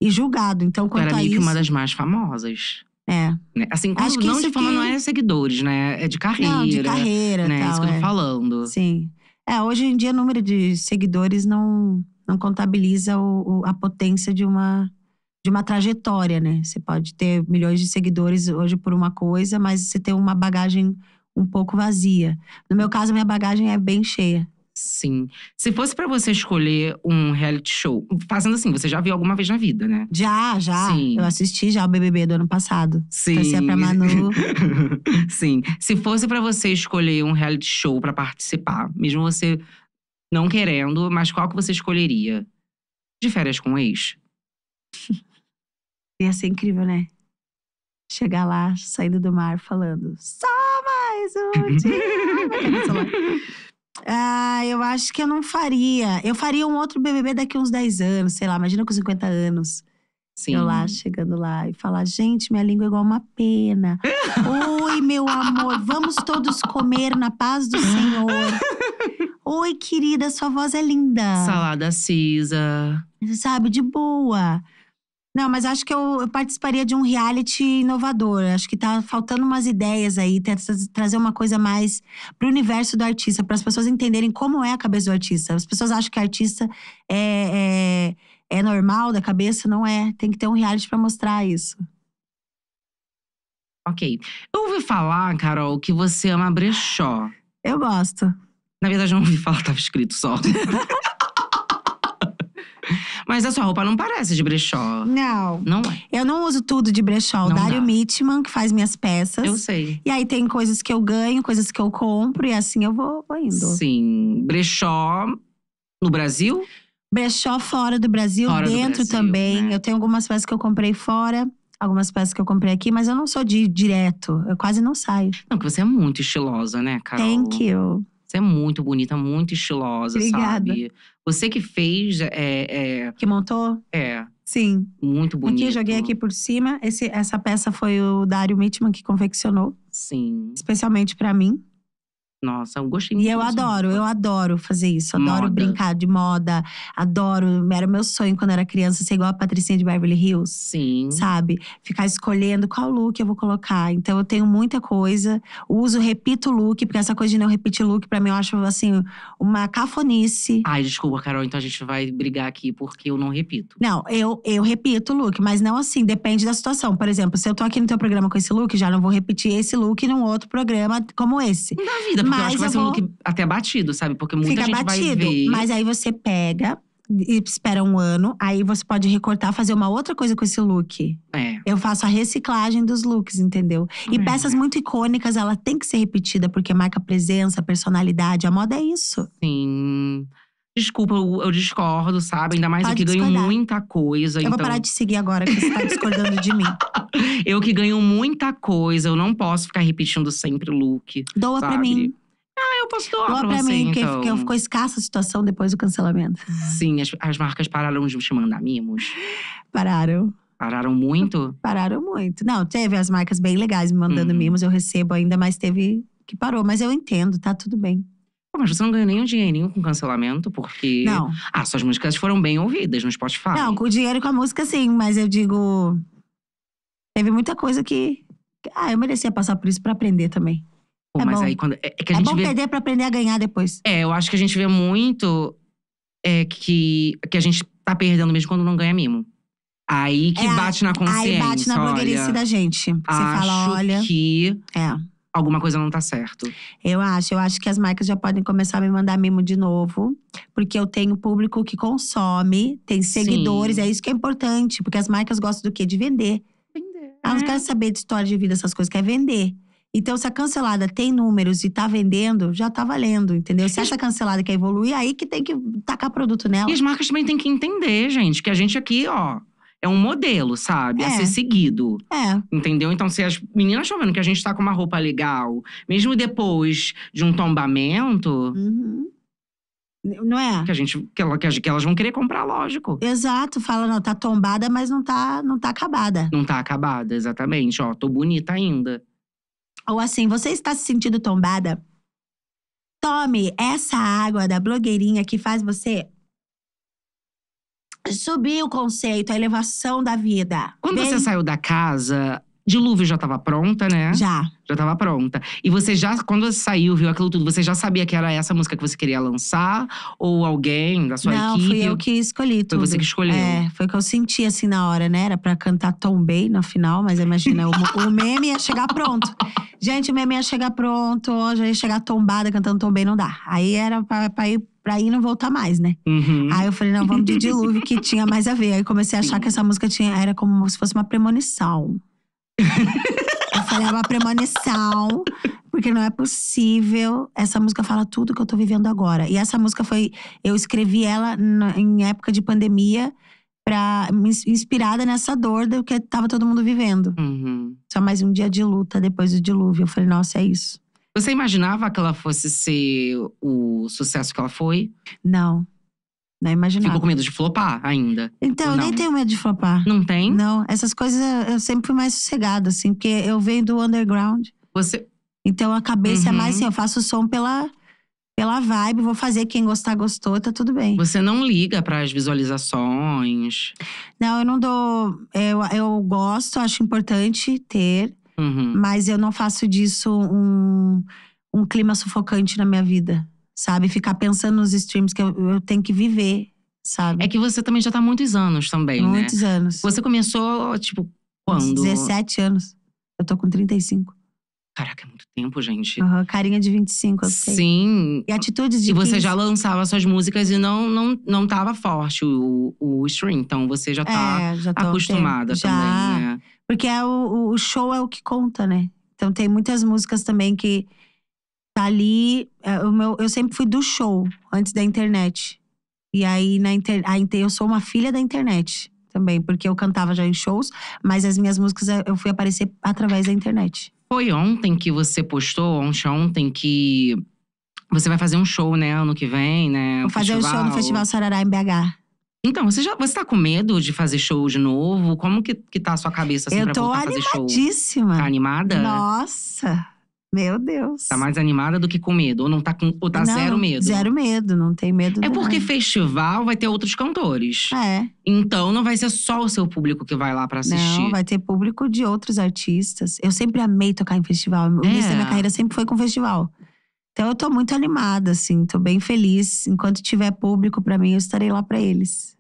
E julgado. Então, quanto Era a meio isso. que uma das mais famosas. É. Né, assim, como, Acho que não de forma que... não é seguidores, né? É de carreira. Não, de carreira, né? Tal, é isso que eu tô é. falando. Sim. É, hoje em dia o número de seguidores não, não contabiliza o, o, a potência de uma, de uma trajetória, né? Você pode ter milhões de seguidores hoje por uma coisa, mas você tem uma bagagem um pouco vazia. No meu caso, minha bagagem é bem cheia. Sim. Se fosse para você escolher um reality show, fazendo assim, você já viu alguma vez na vida, né? Já, já. Sim. Eu assisti já o BBB do ano passado. Sim. Torcia pra Manu. (laughs) Sim. Se fosse para você escolher um reality show para participar, mesmo você não querendo, mas qual que você escolheria? De férias com o ex? (laughs) Ia ser incrível, né? Chegar lá, saindo do mar, falando só mais um dia. (laughs) Ah, eu acho que eu não faria. Eu faria um outro BBB daqui uns 10 anos, sei lá, imagina com 50 anos. Sim. Eu lá, chegando lá e falar, gente, minha língua é igual uma pena. (laughs) Oi, meu amor, vamos todos comer na paz do Senhor. (laughs) Oi, querida, sua voz é linda. Salada Cisa. Sabe, de boa. Não, mas acho que eu, eu participaria de um reality inovador. Acho que tá faltando umas ideias aí, trazer uma coisa mais para o universo do artista, para as pessoas entenderem como é a cabeça do artista. As pessoas acham que artista é, é, é normal da cabeça, não é. Tem que ter um reality para mostrar isso. Ok. Eu ouvi falar, Carol, que você ama brechó. Eu gosto. Na verdade, eu não ouvi falar, estava escrito só. (laughs) Mas a sua roupa não parece de brechó. Não. Não é. Eu não uso tudo de brechó. O Dário Mitman, que faz minhas peças. Eu sei. E aí tem coisas que eu ganho, coisas que eu compro, e assim eu vou, vou indo. Sim. Brechó no Brasil? Brechó fora do Brasil, fora dentro do Brasil, também. Né? Eu tenho algumas peças que eu comprei fora algumas peças que eu comprei aqui, mas eu não sou de direto, eu quase não saio. Não, porque você é muito estilosa, né, Carol? Thank you. Você é muito bonita, muito estilosa, Obrigada. sabe? Você que fez. É, é... Que montou? É. Sim. Muito bonito. Aqui, joguei aqui por cima. Esse, essa peça foi o Dário Mitman que confeccionou. Sim. Especialmente para mim. Nossa, um gostinho. E eu adoro, eu adoro fazer isso. Adoro moda. brincar de moda, adoro. Era meu sonho quando era criança ser igual a Patricinha de Beverly Hills. Sim. Sabe? Ficar escolhendo qual look eu vou colocar. Então eu tenho muita coisa. Uso, repito look, porque essa coisa de não repetir look, pra mim, eu acho assim, uma cafonice. Ai, desculpa, Carol, então a gente vai brigar aqui porque eu não repito. Não, eu, eu repito look, mas não assim, depende da situação. Por exemplo, se eu tô aqui no teu programa com esse look, já não vou repetir esse look num outro programa como esse. Da vida, porque mas eu acho que vai ser um look vou... até batido, sabe? Porque muita Fica gente batido, vai ver. Mas aí você pega, espera um ano, aí você pode recortar, fazer uma outra coisa com esse look. É. Eu faço a reciclagem dos looks, entendeu? E é. peças muito icônicas, ela tem que ser repetida, porque marca presença, personalidade. A moda é isso. Sim. Desculpa, eu, eu discordo, sabe? Ainda mais Pode eu que discordar. ganho muita coisa. Eu então... vou parar de seguir agora, que você tá discordando de mim. (laughs) Eu que ganho muita coisa, eu não posso ficar repetindo sempre o look. Doa sabe? pra mim. Ah, eu posso doar Doa pra, pra mim, então. porque ficou escassa a situação depois do cancelamento. Sim, as, as marcas pararam de te mandar mimos. Pararam. Pararam muito? Pararam muito. Não, teve as marcas bem legais me mandando hum. mimos, eu recebo ainda, mas teve que parou. Mas eu entendo, tá tudo bem mas você não ganhou nenhum dinheirinho com cancelamento, porque. Não. Ah, suas músicas foram bem ouvidas no Spotify. Não, com o dinheiro e com a música, sim, mas eu digo. Teve muita coisa que. Ah, eu merecia passar por isso para aprender também. Pô, é mas bom. aí quando. É, é que a é bom vê... perder pra aprender a ganhar depois. É, eu acho que a gente vê muito é, que, que a gente tá perdendo mesmo quando não ganha mimo. Aí que é, bate na consciência. Aí bate na blogueirice da gente. Você fala, olha. Que. É alguma coisa não tá certo. Eu acho, eu acho que as marcas já podem começar a me mandar mimo de novo, porque eu tenho público que consome, tem seguidores, Sim. é isso que é importante, porque as marcas gostam do quê? De vender. Vender. Elas ah, é. querem saber de história de vida, essas coisas, quer vender. Então, se a cancelada tem números e tá vendendo, já tá valendo, entendeu? Se essa cancelada quer evoluir, aí que tem que tacar produto nela. E as marcas também têm que entender, gente, que a gente aqui, ó, é um modelo, sabe? É. A ser é. seguido. É. Entendeu? Então, se as meninas estão vendo que a gente tá com uma roupa legal, mesmo depois de um tombamento. Uhum. Não é? Que, a gente, que, ela, que elas vão querer comprar, lógico. Exato, fala, não, tá tombada, mas não tá, não tá acabada. Não tá acabada, exatamente. Ó, tô bonita ainda. Ou assim, você está se sentindo tombada? Tome essa água da blogueirinha que faz você subir o conceito, a elevação da vida. Quando Bem... você saiu da casa, dilúvio já estava pronta, né? Já. Já estava pronta. E você já, quando você saiu, viu aquilo tudo, você já sabia que era essa música que você queria lançar? Ou alguém da sua Não, equipe? Não, fui eu que escolhi tudo. Foi você que escolheu. É, foi o que eu senti assim na hora, né? Era pra cantar Tombei no final, mas imagina, o, o (laughs) meme ia chegar pronto. Gente, o meme ia chegar pronto, já ia chegar tombada cantando Tombei não dá. Aí era pra, pra ir pra ir não voltar mais, né? Uhum. Aí eu falei, não, vamos de dilúvio, que tinha mais a ver. Aí comecei a achar que essa música tinha, era como se fosse uma premonição. eu falei, é uma premonição, porque não é possível. Essa música fala tudo que eu tô vivendo agora. E essa música foi. Eu escrevi ela em época de pandemia. Pra, inspirada nessa dor do que tava todo mundo vivendo. Uhum. Só mais um dia de luta depois do dilúvio. Eu falei, nossa, é isso. Você imaginava que ela fosse ser o sucesso que ela foi? Não. Não imaginava. Ficou com medo de flopar ainda? Então, eu nem tenho medo de flopar. Não tem? Não. Essas coisas eu sempre fui mais sossegada, assim, porque eu venho do underground. Você. Então a cabeça uhum. é mais uhum. assim, eu faço o som pela, pela vibe, vou fazer quem gostar, gostou, tá tudo bem. Você não liga para as visualizações? Não, eu não dou. Eu, eu gosto, acho importante ter. Uhum. Mas eu não faço disso um, um clima sufocante na minha vida, sabe? Ficar pensando nos streams que eu, eu tenho que viver, sabe? É que você também já tá há muitos anos também, muitos né? Muitos anos. Você começou, tipo, quando? 17 anos. Eu tô com 35. Caraca, é muito tempo, gente. Uhum, carinha de 25, eu sei. Sim. E atitudes de. E você 15. já lançava suas músicas e não, não, não tava forte o, o stream. Então você já tá é, já acostumada já. também, né? Porque é o, o show é o que conta, né? Então tem muitas músicas também que tá ali. É, o meu, eu sempre fui do show antes da internet. E aí na inter, a, eu sou uma filha da internet também, porque eu cantava já em shows, mas as minhas músicas é, eu fui aparecer através da internet. Foi ontem que você postou, ontem, ontem que você vai fazer um show, né, ano que vem, né? Vou fazer festival. um show no Festival Sarará em BH. Então, você já você tá com medo de fazer show de novo? Como que, que tá a sua cabeça assim, pra voltar a fazer show? Eu tô animadíssima. Tá animada? Nossa! Meu Deus. Tá mais animada do que com medo. Ou não tá com. Ou tá não, zero medo. Zero medo, não tem medo. É porque nada. festival vai ter outros cantores. É. Então não vai ser só o seu público que vai lá para assistir. Não, vai ter público de outros artistas. Eu sempre amei tocar em festival. O é. início da é. minha carreira sempre foi com festival. Então eu tô muito animada, assim, tô bem feliz. Enquanto tiver público para mim, eu estarei lá para eles.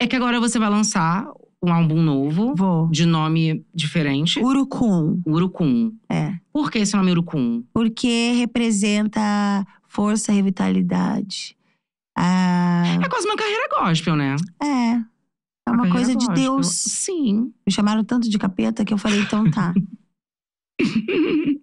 É que agora você vai lançar um álbum novo. Vou. De nome diferente. Urucum. Urucum. É. Por que esse nome Urucum? Porque representa força, revitalidade. Ah, é quase uma carreira gospel, né? É. É uma, uma coisa de Deus. Sim. Me chamaram tanto de capeta que eu falei, então tá. (laughs)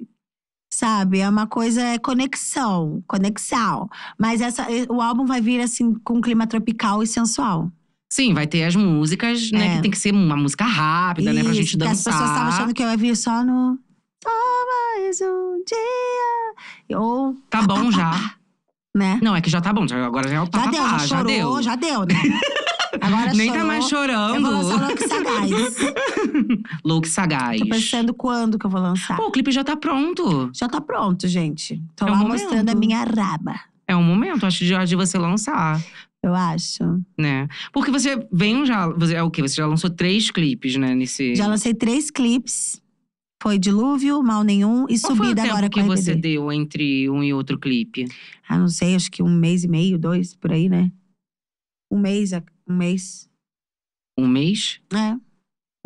Sabe? É uma coisa, é conexão, conexão. Mas essa, o álbum vai vir assim, com clima tropical e sensual. Sim, vai ter as músicas, né? É. Que tem que ser uma música rápida, Isso, né? Pra gente dançar. As pessoas estavam achando que eu ia vir só no. Só mais um dia. Ou. Tá bom já. Né? Não, é que já tá bom, já, agora já é o tá, já, deu, já, já chorou, deu. Já deu, né? Agora (laughs) Nem tá chorou. tá mais chorando. Eu vou lançar Look Sagaz. (laughs) Look Sagaz. Tô pensando quando que eu vou lançar. Pô, o clipe já tá pronto. Já tá pronto, gente. Tô é lá um mostrando a minha raba. É um momento, acho, de, de você lançar. Eu acho. Né? Porque você vem já. Você, é o quê? Você já lançou três clipes, né? Nesse... Já lancei três clipes. Foi Dilúvio, Mal Nenhum e Qual Subida foi o agora com o que você deu entre um e outro clipe? Ah, não sei, acho que um mês e meio, dois, por aí, né? Um mês, um mês. Um mês? É.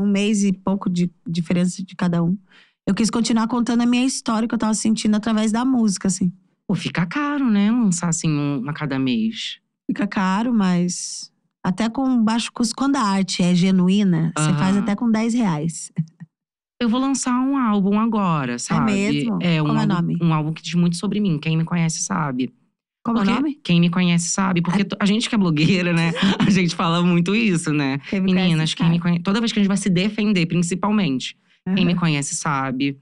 Um mês e pouco de diferença de cada um. Eu quis continuar contando a minha história que eu tava sentindo através da música, assim. Pô, fica caro, né? Lançar assim um a cada mês. Fica caro, mas até com baixo custo. Quando a arte é genuína, você faz até com 10 reais. Eu vou lançar um álbum agora, é sabe? É mesmo? É um Como é álbum, o nome? Um álbum que diz muito sobre mim. Quem me conhece sabe. Como porque, é o nome? Quem me conhece sabe, porque a gente que é blogueira, né? A (laughs) gente fala muito isso, né? Quem Meninas, conhece, quem sabe. me conhece. Toda vez que a gente vai se defender, principalmente. Uhum. Quem me conhece sabe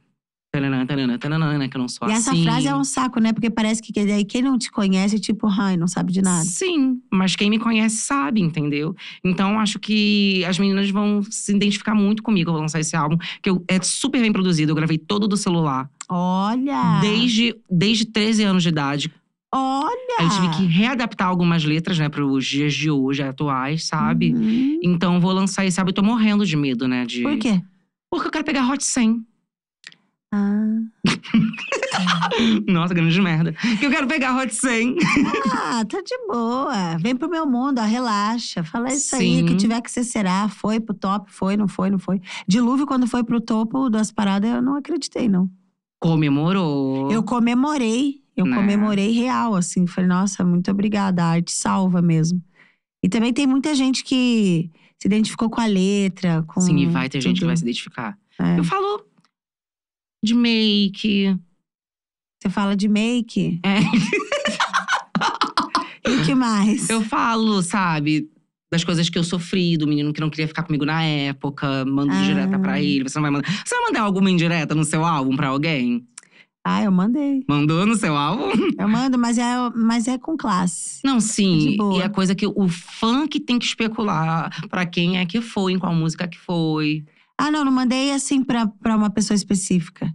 né? Que eu não sou e assim. essa frase é um saco, né? Porque parece que quem não te conhece, tipo, ai, não sabe de nada. Sim, mas quem me conhece sabe, entendeu? Então acho que as meninas vão se identificar muito comigo ao lançar esse álbum, que eu, é super bem produzido. Eu gravei todo do celular. Olha! Desde, desde 13 anos de idade. Olha! Aí eu tive que readaptar algumas letras, né, para os dias de hoje, atuais, sabe? Uhum. Então vou lançar esse álbum. Eu tô morrendo de medo, né? De... Por quê? Porque eu quero pegar Hot 100. Ah. (laughs) Nossa, grande merda. Que eu quero pegar Hot 100. ah, tá de boa. Vem pro meu mundo, ó, relaxa. Fala isso Sim. aí, que tiver que ser será. Foi pro top, foi, não foi, não foi. Dilúvio, quando foi pro topo das paradas, eu não acreditei, não. Comemorou. Eu comemorei. Eu né? comemorei real, assim. Falei, nossa, muito obrigada. A arte salva mesmo. E também tem muita gente que se identificou com a letra, com. Sim, e vai ter tudo. gente que vai se identificar. É. Eu falo de make. Você fala de make? É. (laughs) e o que mais? Eu falo, sabe, das coisas que eu sofri, do menino que não queria ficar comigo na época, mando ah. direta pra ele. Você não vai mandar. Você vai mandar alguma indireta no seu álbum pra alguém? Ah, eu mandei. Mandou no seu álbum? Eu mando, mas é, mas é com classe. Não, sim. e a é coisa que o fã que tem que especular para quem é que foi, em qual música que foi. Ah, não, não mandei assim pra, pra uma pessoa específica.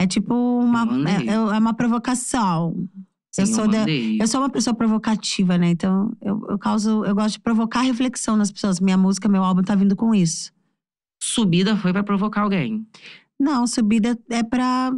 É tipo uma, é, é uma provocação. Sim, eu, sou eu, da, eu sou uma pessoa provocativa, né? Então eu, eu causo, eu gosto de provocar reflexão nas pessoas. Minha música, meu álbum tá vindo com isso. Subida foi para provocar alguém. Não, subida é para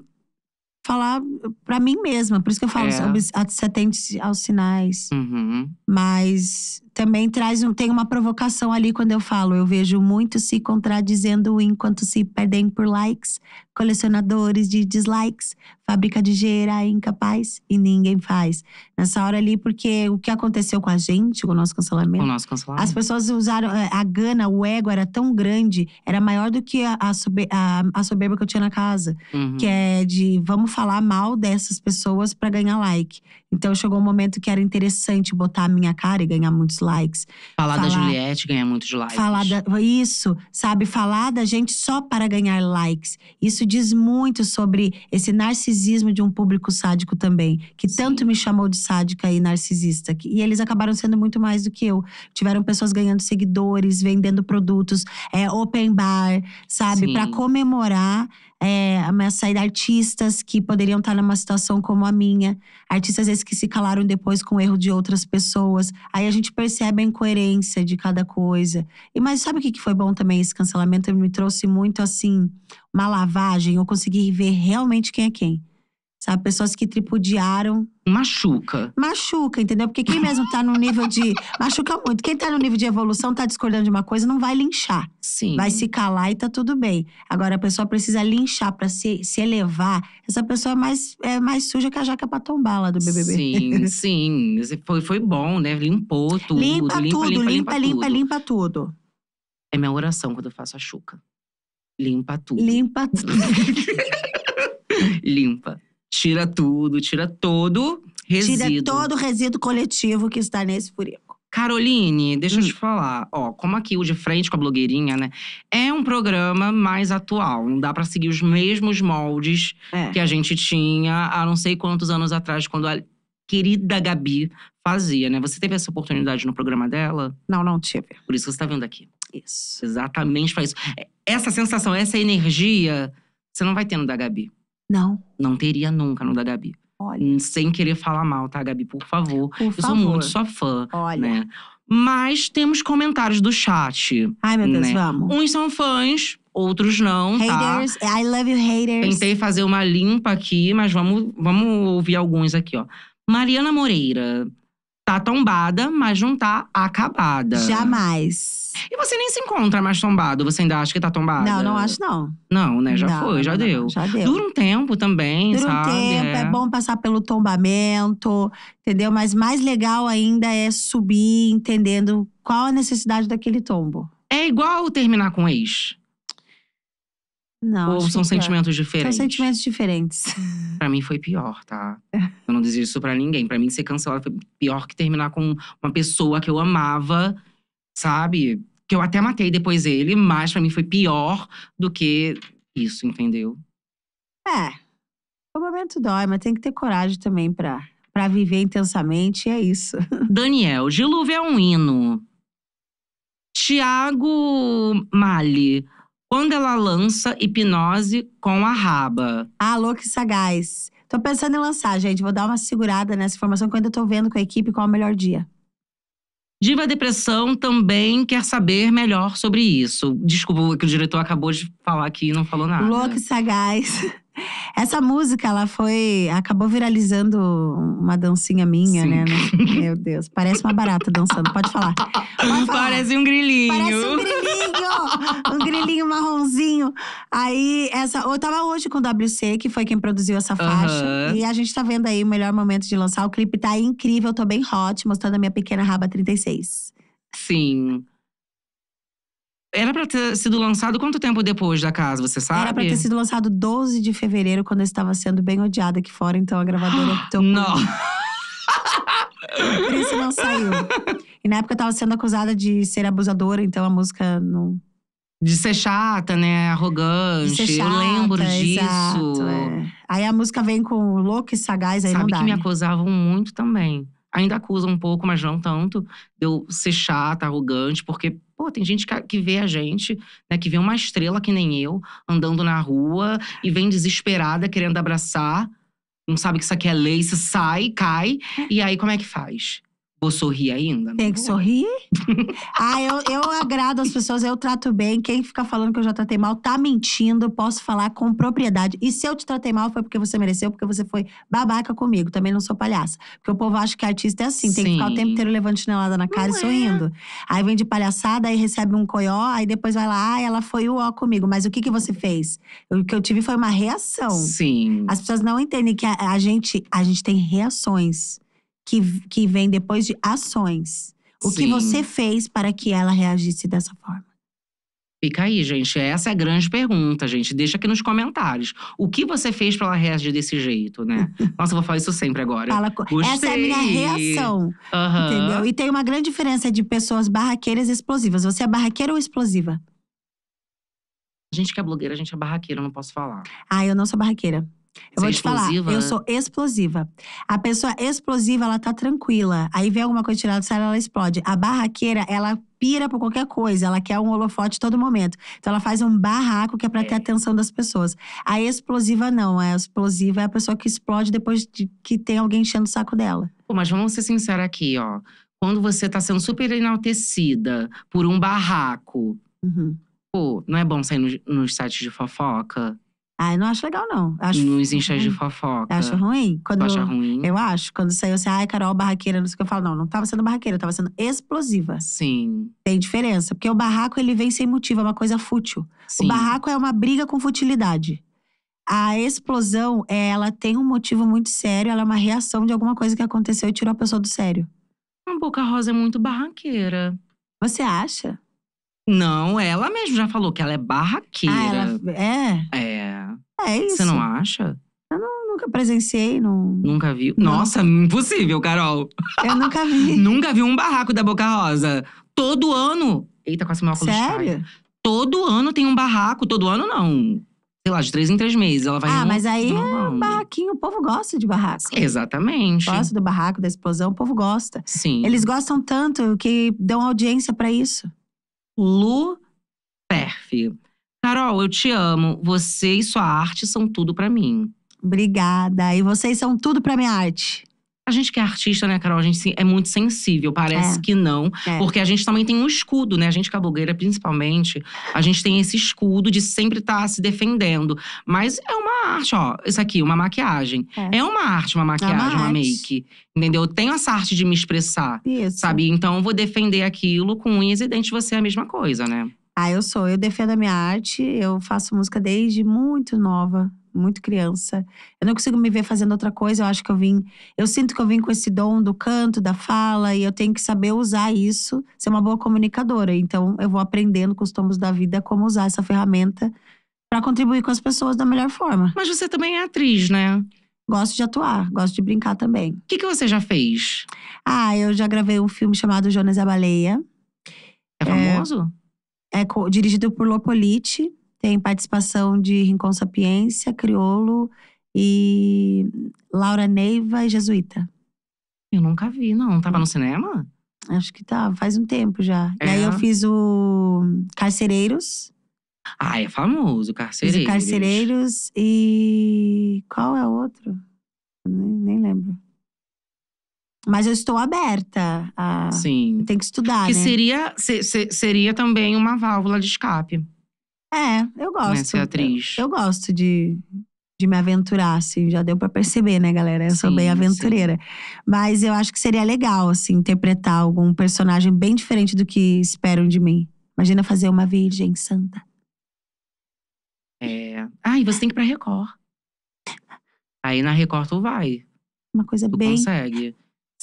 falar para mim mesma. Por isso que eu falo é. sobre atente aos sinais. Uhum. Mas também traz um, tem uma provocação ali quando eu falo. Eu vejo muito se contradizendo enquanto se perdem por likes, colecionadores de dislikes, fábrica de gerar incapaz e ninguém faz. Nessa hora ali, porque o que aconteceu com a gente, com o nosso cancelamento, o nosso cancelamento. as pessoas usaram eh, a gana, o ego era tão grande, era maior do que a, a, a, a soberba que eu tinha na casa, uhum. que é de vamos falar mal dessas pessoas para ganhar like. Então chegou um momento que era interessante botar a minha cara e ganhar muitos likes. Falar, falar da Juliette ganha muitos likes. Falar da, isso, sabe? Falar da gente só para ganhar likes. Isso diz muito sobre esse narcisismo de um público sádico também, que Sim. tanto me chamou de sádica e narcisista. E eles acabaram sendo muito mais do que eu. Tiveram pessoas ganhando seguidores, vendendo produtos, é, open bar, sabe? Para comemorar é, ameaçar artistas que poderiam estar numa situação como a minha, artistas esses que se calaram depois com o erro de outras pessoas. Aí a gente percebe a incoerência de cada coisa. E mas sabe o que foi bom também esse cancelamento? Ele me trouxe muito assim uma lavagem. Eu consegui ver realmente quem é quem sabe? Pessoas que tripudiaram. Machuca. Machuca, entendeu? Porque quem mesmo tá no nível de. (laughs) machuca muito. Quem tá no nível de evolução, tá discordando de uma coisa, não vai linchar. Sim. Vai se calar e tá tudo bem. Agora, a pessoa precisa linchar para se, se elevar. Essa pessoa é mais, é mais suja que a jaca pra tombar lá do BBB. Sim, (laughs) sim. Foi, foi bom, né? Limpou tudo. Limpa, limpa tudo, limpa, limpa, limpa, limpa tudo. É minha oração quando eu faço a chuca. Limpa tudo. Limpa tudo. (laughs) limpa tira tudo, tira todo resíduo. Tira todo o resíduo coletivo que está nesse furico. Caroline, deixa hum. eu te hum. falar. Ó, como aqui o De Frente com a Blogueirinha, né? É um programa mais atual. Não dá para seguir os mesmos moldes é. que a gente tinha há não sei quantos anos atrás, quando a querida Gabi fazia, né? Você teve essa oportunidade no programa dela? Não, não tive. Por isso que você tá vendo aqui. Isso. Exatamente para isso. Essa sensação, essa energia, você não vai tendo da Gabi. Não. Não teria nunca no da Gabi. Olha. Hum, sem querer falar mal, tá, Gabi? Por favor. Por favor. eu sou muito sua fã. Olha. Né? Mas temos comentários do chat. Ai, meu Deus, né? vamos. Uns são fãs, outros não, tá? haters, tá? I love you haters. Tentei fazer uma limpa aqui, mas vamos, vamos ouvir alguns aqui, ó. Mariana Moreira tá tombada, mas não tá acabada. Jamais. E você nem se encontra mais tombado, você ainda acha que tá tombado? Não, não acho não. Não, né? Já não, foi, já não, deu. Já deu. Dura um tempo também, Dura sabe? Dura um tempo, é. é bom passar pelo tombamento, entendeu? Mas mais legal ainda é subir entendendo qual a necessidade daquele tombo. É igual terminar com um ex. Não. Ou são é sentimentos diferentes? São sentimentos diferentes. Pra mim foi pior, tá? (laughs) Eu não desejo isso pra ninguém. Pra mim, ser cancelado foi pior que terminar com uma pessoa que eu amava, sabe? Que eu até matei depois ele, mas pra mim foi pior do que isso, entendeu? É. O momento dói, mas tem que ter coragem também pra, pra viver intensamente, e é isso. (laughs) Daniel, dilúvio é um hino. Tiago Mali quando ela lança Hipnose com a Raba. Ah, louco e sagaz. Tô pensando em lançar, gente. Vou dar uma segurada nessa informação que eu ainda tô vendo com a equipe qual é o melhor dia. Diva Depressão também quer saber melhor sobre isso. Desculpa que o diretor acabou de falar aqui e não falou nada. Louco e sagaz. (laughs) Essa música, ela foi. Acabou viralizando uma dancinha minha, Sim. né? Meu Deus, parece uma barata dançando. Pode falar. Pode falar. Parece um grilinho. Parece um grilinho! um grilinho marronzinho. Aí, essa. Eu tava hoje com o WC, que foi quem produziu essa faixa. Uhum. E a gente tá vendo aí o melhor momento de lançar. O clipe tá incrível, tô bem hot, mostrando a minha pequena raba 36. Sim. Era pra ter sido lançado quanto tempo depois da casa, você sabe? Era pra ter sido lançado 12 de fevereiro, quando eu estava sendo bem odiada aqui fora, então a gravadora optou Não! (laughs) Por isso não saiu. E na época eu tava sendo acusada de ser abusadora, então a música não. De ser chata, né? Arrogante. De ser chata, eu lembro exato, disso. É. Aí a música vem com louco e sagaz, aí Sabe não dá. que me né? acusavam muito também. Ainda acusa um pouco, mas não tanto, de eu ser chata, arrogante, porque Pô, tem gente que, vê a gente, né, que vê uma estrela que nem eu, andando na rua e vem desesperada querendo abraçar, não sabe que isso aqui é lei, sai, cai, é. e aí como é que faz? Vou sorrir ainda? Tem que sorrir. (laughs) ah, eu, eu agrado as pessoas, eu trato bem. Quem fica falando que eu já tratei mal tá mentindo, posso falar com propriedade. E se eu te tratei mal foi porque você mereceu, porque você foi babaca comigo. Também não sou palhaça. Porque o povo acha que artista é assim, Sim. tem que ficar o tempo inteiro levando chinelada na cara não e é. sorrindo. É. Aí vem de palhaçada, aí recebe um coió, aí depois vai lá, ah, ela foi o ó comigo. Mas o que, que você fez? O que eu tive foi uma reação. Sim. As pessoas não entendem que a, a gente, a gente tem reações que, que vem depois de ações. O Sim. que você fez para que ela reagisse dessa forma? Fica aí, gente. Essa é a grande pergunta, gente. Deixa aqui nos comentários. O que você fez para ela reagir desse jeito, né? (laughs) Nossa, eu vou falar isso sempre agora. Fala, Essa é a minha reação. Uhum. Entendeu? E tem uma grande diferença de pessoas barraqueiras e explosivas. Você é barraqueira ou explosiva? A gente que é blogueira, a gente é barraqueira, eu não posso falar. Ah, eu não sou barraqueira. Eu vou é te falar, eu né? sou explosiva. A pessoa explosiva, ela tá tranquila. Aí vem alguma coisa tirada do céu, ela explode. A barraqueira, ela pira por qualquer coisa, ela quer um holofote todo momento. Então ela faz um barraco que é para é. ter a atenção das pessoas. A explosiva não, a explosiva é a pessoa que explode depois de que tem alguém enchendo o saco dela. Pô, mas vamos ser sinceros aqui, ó. Quando você tá sendo super enaltecida por um barraco, uhum. pô, não é bom sair nos no sites de fofoca? Ah, eu não acho legal, não. Acho Nos inchas de fofoca. Acho ruim? Quando acha ruim? Eu acho. Quando saiu assim, ai, Carol, barraqueira, não sei o que. Eu falo, não, não tava sendo barraqueira, estava tava sendo explosiva. Sim. Tem diferença. Porque o barraco, ele vem sem motivo, é uma coisa fútil. Sim. O barraco é uma briga com futilidade. A explosão, é, ela tem um motivo muito sério, ela é uma reação de alguma coisa que aconteceu e tirou a pessoa do sério. A Boca Rosa é muito barraqueira. Você acha? Não, ela mesma já falou que ela é barraqueira. Ah, ela... É? É. É isso. Você não acha? Eu não, nunca presenciei, não. Nunca viu? Nossa, impossível, Carol. Eu nunca vi. (laughs) nunca vi um barraco da Boca Rosa. Todo ano. Eita, quase meu óculos Sério? Todo ano tem um barraco. Todo ano não. Sei lá, de três em três meses. Ela vai Ah, mas aí é um barraquinho. O povo gosta de barraco. Exatamente. Gosta do barraco, da explosão. O povo gosta. Sim. Eles gostam tanto que dão audiência para isso. Lu Perfe. Carol, eu te amo. Você e sua arte são tudo para mim. Obrigada. E vocês são tudo para minha arte. A gente que é artista, né, Carol? A gente é muito sensível, parece é. que não. É. Porque a gente também tem um escudo, né? A gente cabogueira, principalmente, a gente tem esse escudo de sempre estar tá se defendendo. Mas é uma arte, ó. Isso aqui, uma maquiagem. É, é uma arte, uma é maquiagem, uma, uma make. Entendeu? Eu tenho essa arte de me expressar. Isso. Sabe? Então eu vou defender aquilo com unhas e dentes, você é a mesma coisa, né? Ah, eu sou. Eu defendo a minha arte. Eu faço música desde muito nova, muito criança. Eu não consigo me ver fazendo outra coisa. Eu acho que eu vim. Eu sinto que eu vim com esse dom do canto, da fala, e eu tenho que saber usar isso, ser uma boa comunicadora. Então, eu vou aprendendo com os tombos da vida como usar essa ferramenta para contribuir com as pessoas da melhor forma. Mas você também é atriz, né? Gosto de atuar, gosto de brincar também. O que, que você já fez? Ah, eu já gravei um filme chamado Jonas e a Baleia. É, é. famoso? É... É dirigido por Lopolite, tem participação de Rincon Sapiência, Criolo e Laura Neiva e Jesuíta. Eu nunca vi, não. Tava no hum. cinema? Acho que tá, faz um tempo já. É. E aí é? eu fiz o Carcereiros. Ah, é famoso, Carcereiros. Fiz o Carcereiros e. Qual é o outro? Nem, nem lembro. Mas eu estou aberta a. Sim. Tem que estudar. Que né? seria, se, se, seria também uma válvula de escape. É, eu né, gosto. Né, ser atriz. Eu, eu, gosto de, de me aventurar, assim. Já deu para perceber, né, galera? Eu sim, sou bem aventureira. Sim. Mas eu acho que seria legal, assim, interpretar algum personagem bem diferente do que esperam de mim. Imagina fazer uma virgem santa. É. Ah, e você tem que ir pra Record. Aí na Record tu vai. Uma coisa tu bem. Consegue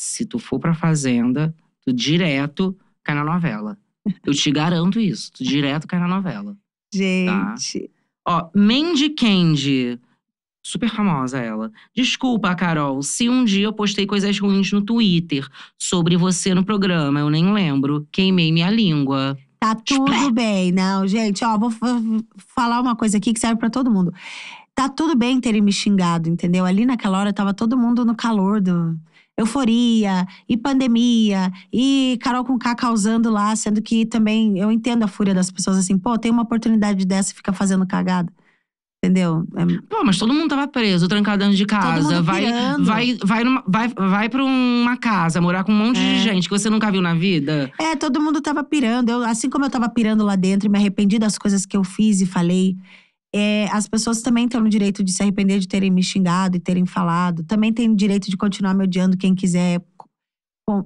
se tu for pra fazenda, tu direto cai na novela. Eu te garanto isso, tu direto cai na novela. Gente. Tá? Ó, Mandy Candy, super famosa ela. Desculpa, Carol, se um dia eu postei coisas ruins no Twitter sobre você no programa, eu nem lembro. Queimei minha língua. Tá tudo bem, não, gente. Ó, vou falar uma coisa aqui que serve para todo mundo. Tá tudo bem terem me xingado, entendeu? Ali naquela hora tava todo mundo no calor do, euforia e pandemia e Carol com K causando lá, sendo que também eu entendo a fúria das pessoas assim, pô, tem uma oportunidade dessa e fica fazendo cagada. Entendeu? É... Pô, mas todo mundo tava preso, trancado dentro de casa. Vai, vai, vai, numa, vai, vai pra uma casa, morar com um monte é. de gente que você nunca viu na vida. É, todo mundo tava pirando. Eu, assim como eu tava pirando lá dentro, me arrependi das coisas que eu fiz e falei. É, as pessoas também têm o direito de se arrepender de terem me xingado e terem falado. Também têm o direito de continuar me odiando quem quiser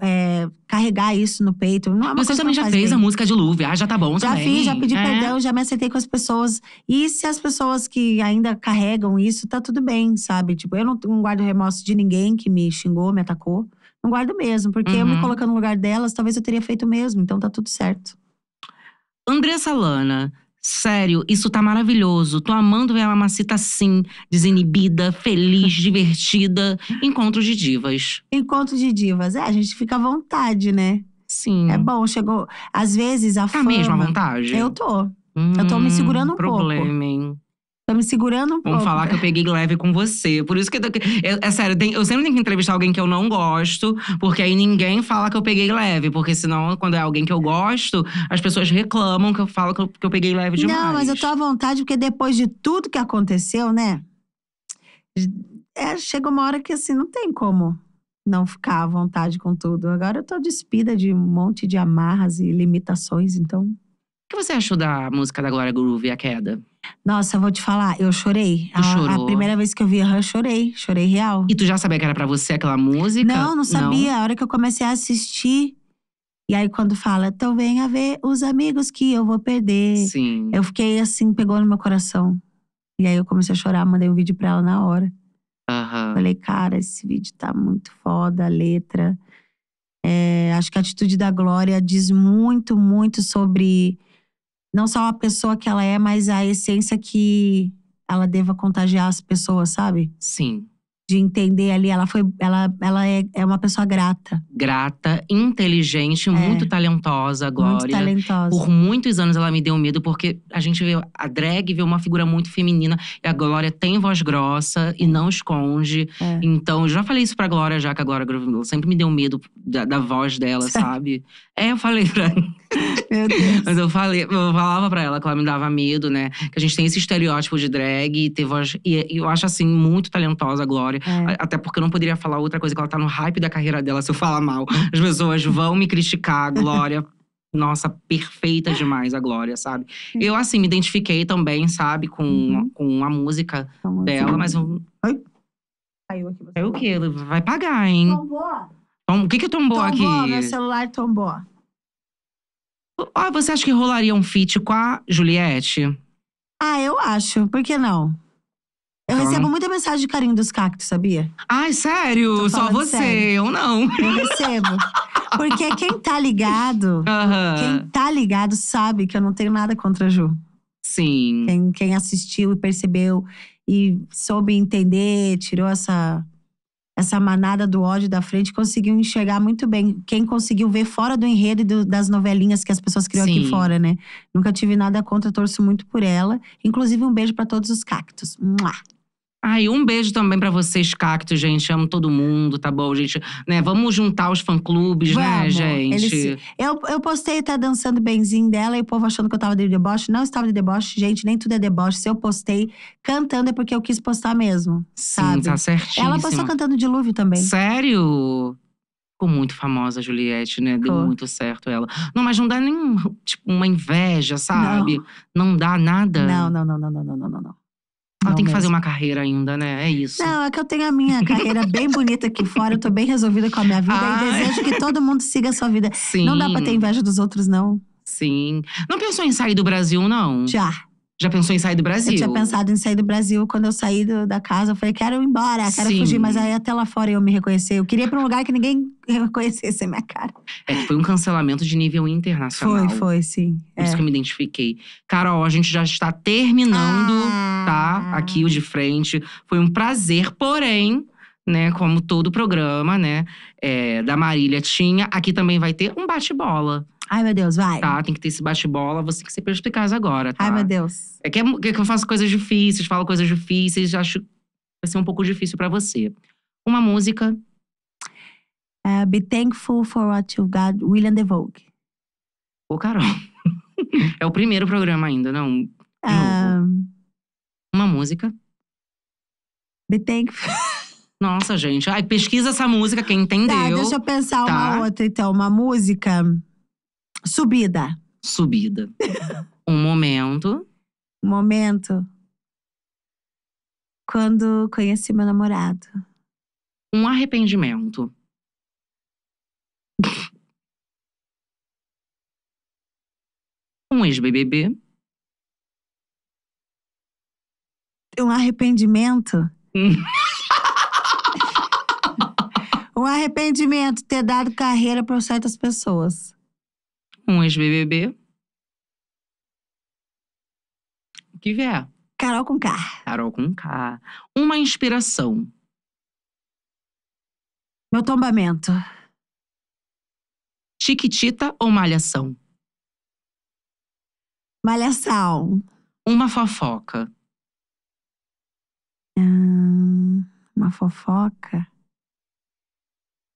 é, carregar isso no peito. Não é Você também já fez bem. a música de Luve, ah, já tá bom já também. Já fiz, já pedi é. perdão, já me aceitei com as pessoas. E se as pessoas que ainda carregam isso, tá tudo bem, sabe? Tipo, eu não, não guardo remorso de ninguém que me xingou, me atacou. Não guardo mesmo, porque uhum. eu me uhum. colocando no lugar delas, talvez eu teria feito mesmo. Então tá tudo certo. Andressa Lana, Sério, isso tá maravilhoso. Tô amando ver a Mamacita assim, desinibida, feliz, (laughs) divertida. Encontros de divas. Encontros de divas. É, a gente fica à vontade, né? Sim. É bom, chegou. Às vezes a tá fama. Tá mesmo à vontade? Eu tô. Hum, eu tô me hum, segurando um problema, pouco. Hein? Tá me segurando um pouco. Vamos falar que eu peguei leve com você. Por isso que. Eu, é sério, tem, eu sempre tenho que entrevistar alguém que eu não gosto, porque aí ninguém fala que eu peguei leve. Porque senão, quando é alguém que eu gosto, as pessoas reclamam que eu falo que eu, que eu peguei leve demais. Não, mas eu tô à vontade, porque depois de tudo que aconteceu, né? É, chega uma hora que assim, não tem como não ficar à vontade com tudo. Agora eu tô despida de um monte de amarras e limitações, então. O que você achou da música da Glória Groove, A Queda? Nossa, eu vou te falar, eu chorei. a, chorou? a primeira vez que eu vi eu chorei. Chorei real. E tu já sabia que era pra você aquela música? Não, não sabia. Não. A hora que eu comecei a assistir. E aí, quando fala, então venha ver os amigos que eu vou perder. Sim. Eu fiquei assim, pegou no meu coração. E aí eu comecei a chorar, mandei um vídeo pra ela na hora. Uhum. Falei, cara, esse vídeo tá muito foda, a letra. É, acho que a atitude da Glória diz muito, muito sobre não só a pessoa que ela é, mas a essência que ela deva contagiar as pessoas, sabe? Sim. De entender ali, ela foi, ela, ela é, é uma pessoa grata. Grata, inteligente, é. muito talentosa agora. Muito talentosa. Por muitos anos ela me deu medo, porque a gente vê a drag, vê uma figura muito feminina. E a Glória tem voz grossa e é. não esconde. É. Então, eu já falei isso pra Glória já, que a Glória sempre me deu medo da, da voz dela, sabe? É, eu falei pra meu Deus. Mas eu falei, eu falava pra ela que ela me dava medo, né? Que a gente tem esse estereótipo de drag, ter voz. E eu acho assim, muito talentosa a Glória. É. Até porque eu não poderia falar outra coisa, que ela tá no hype da carreira dela. Se eu falar mal, as pessoas vão me criticar, Glória. (laughs) nossa, perfeita demais a Glória, sabe? Eu, assim, me identifiquei também, sabe, com, uhum. com a música dela, mas. Eu... Ai. Caiu aqui você. É o quê? Vai pagar, hein? Tombou. Tom... O que, que tombou, tombou aqui? Meu celular tombou. Ah, você acha que rolaria um feat com a Juliette? Ah, eu acho. Por que não? Eu então... recebo né? muita mensagem de carinho dos cactos, sabia? Ai, sério? Só você, sério. eu não. Eu recebo. Porque quem tá ligado, (laughs) quem tá ligado sabe que eu não tenho nada contra a Ju. Sim. Quem, quem assistiu e percebeu e soube entender, tirou essa essa manada do ódio da frente conseguiu enxergar muito bem. Quem conseguiu ver fora do enredo e do, das novelinhas que as pessoas criam Sim. aqui fora, né? Nunca tive nada contra, torço muito por ela. Inclusive, um beijo para todos os cactos. Mua! Ai, um beijo também para vocês, Cacto, gente. Amo todo mundo, tá bom, gente? Né, vamos juntar os fã-clubes, né, gente? Se... Eu, eu postei tá dançando benzinho dela e o povo achando que eu tava de deboche. Não estava de deboche, gente. Nem tudo é deboche. Se eu postei cantando é porque eu quis postar mesmo, Sim, sabe? tá certinho. Ela postou cantando Dilúvio também. Sério? Ficou muito famosa a Juliette, né? Deu muito certo ela. Não, mas não dá nem, tipo, uma inveja, sabe? Não, não dá nada. Não, não, não, não, não, não, não, não. Ela não tem que mesmo. fazer uma carreira ainda, né? É isso. Não, é que eu tenho a minha carreira bem bonita aqui fora, eu tô bem resolvida com a minha vida Ai. e desejo que todo mundo siga a sua vida. Sim. Não dá pra ter inveja dos outros, não. Sim. Não pensou em sair do Brasil, não? Já. Já pensou em sair do Brasil? Eu tinha pensado em sair do Brasil. Quando eu saí do, da casa, eu falei, quero ir embora, quero Sim. fugir. Mas aí até lá fora eu me reconheci. Eu queria ir pra um lugar que ninguém (laughs) reconhecesse a minha cara. É que foi um cancelamento de nível internacional. Foi, foi, sim. Por é. isso que eu me identifiquei. Carol, a gente já está terminando, ah. tá? Aqui o de frente. Foi um prazer, porém, né? Como todo programa, né? É, da Marília tinha, aqui também vai ter um bate-bola. Ai, meu Deus, vai. Tá, tem que ter esse bate-bola, você tem que ser perspicaz agora, tá? Ai, meu Deus. É, é que, é que eu faço coisas difíceis, falo coisas difíceis, acho que vai ser um pouco difícil para você. Uma música. Uh, be thankful for what you've got, William The Vogue. Ô, Carol. (laughs) é o primeiro programa ainda, não? Um, Uma música. Be thankful. (laughs) Nossa, gente. Ai, pesquisa essa música, quem entendeu. Tá, deixa eu pensar tá. uma outra, então. Uma música. Subida. Subida. um momento. Um momento. Quando conheci meu namorado. Um arrependimento. um ex-BBB. Um arrependimento? (laughs) um arrependimento ter dado carreira para certas pessoas um ex-BBB. O que vier. Carol com K. Carol com K. Uma inspiração. Meu tombamento. Chiquitita ou malhação? Malhação. Uma fofoca. Hum, uma fofoca.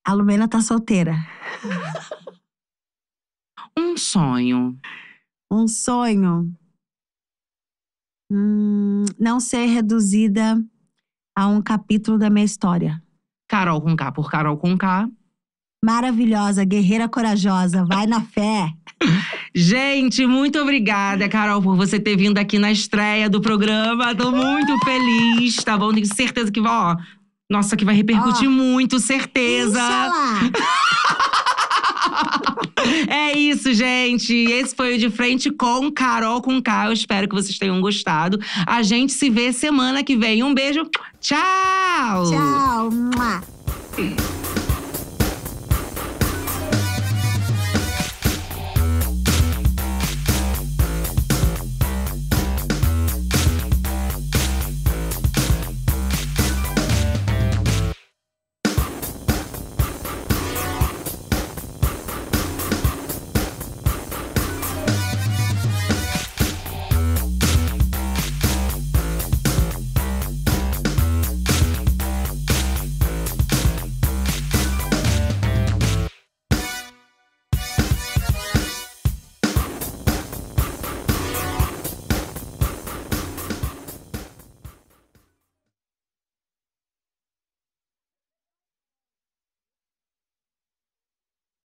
A Lumena tá solteira. (laughs) Um sonho. Um sonho. Hum, não ser reduzida a um capítulo da minha história. Carol com K por Carol com K. Maravilhosa, guerreira corajosa, vai na fé. Gente, muito obrigada, Carol, por você ter vindo aqui na estreia do programa. Tô muito feliz, tá bom? Tenho certeza que vai, ó. Nossa, que vai repercutir ó, muito, certeza. Inshallah. (laughs) É isso, gente. Esse foi o De Frente com Carol com K. Eu espero que vocês tenham gostado. A gente se vê semana que vem. Um beijo. Tchau! Tchau!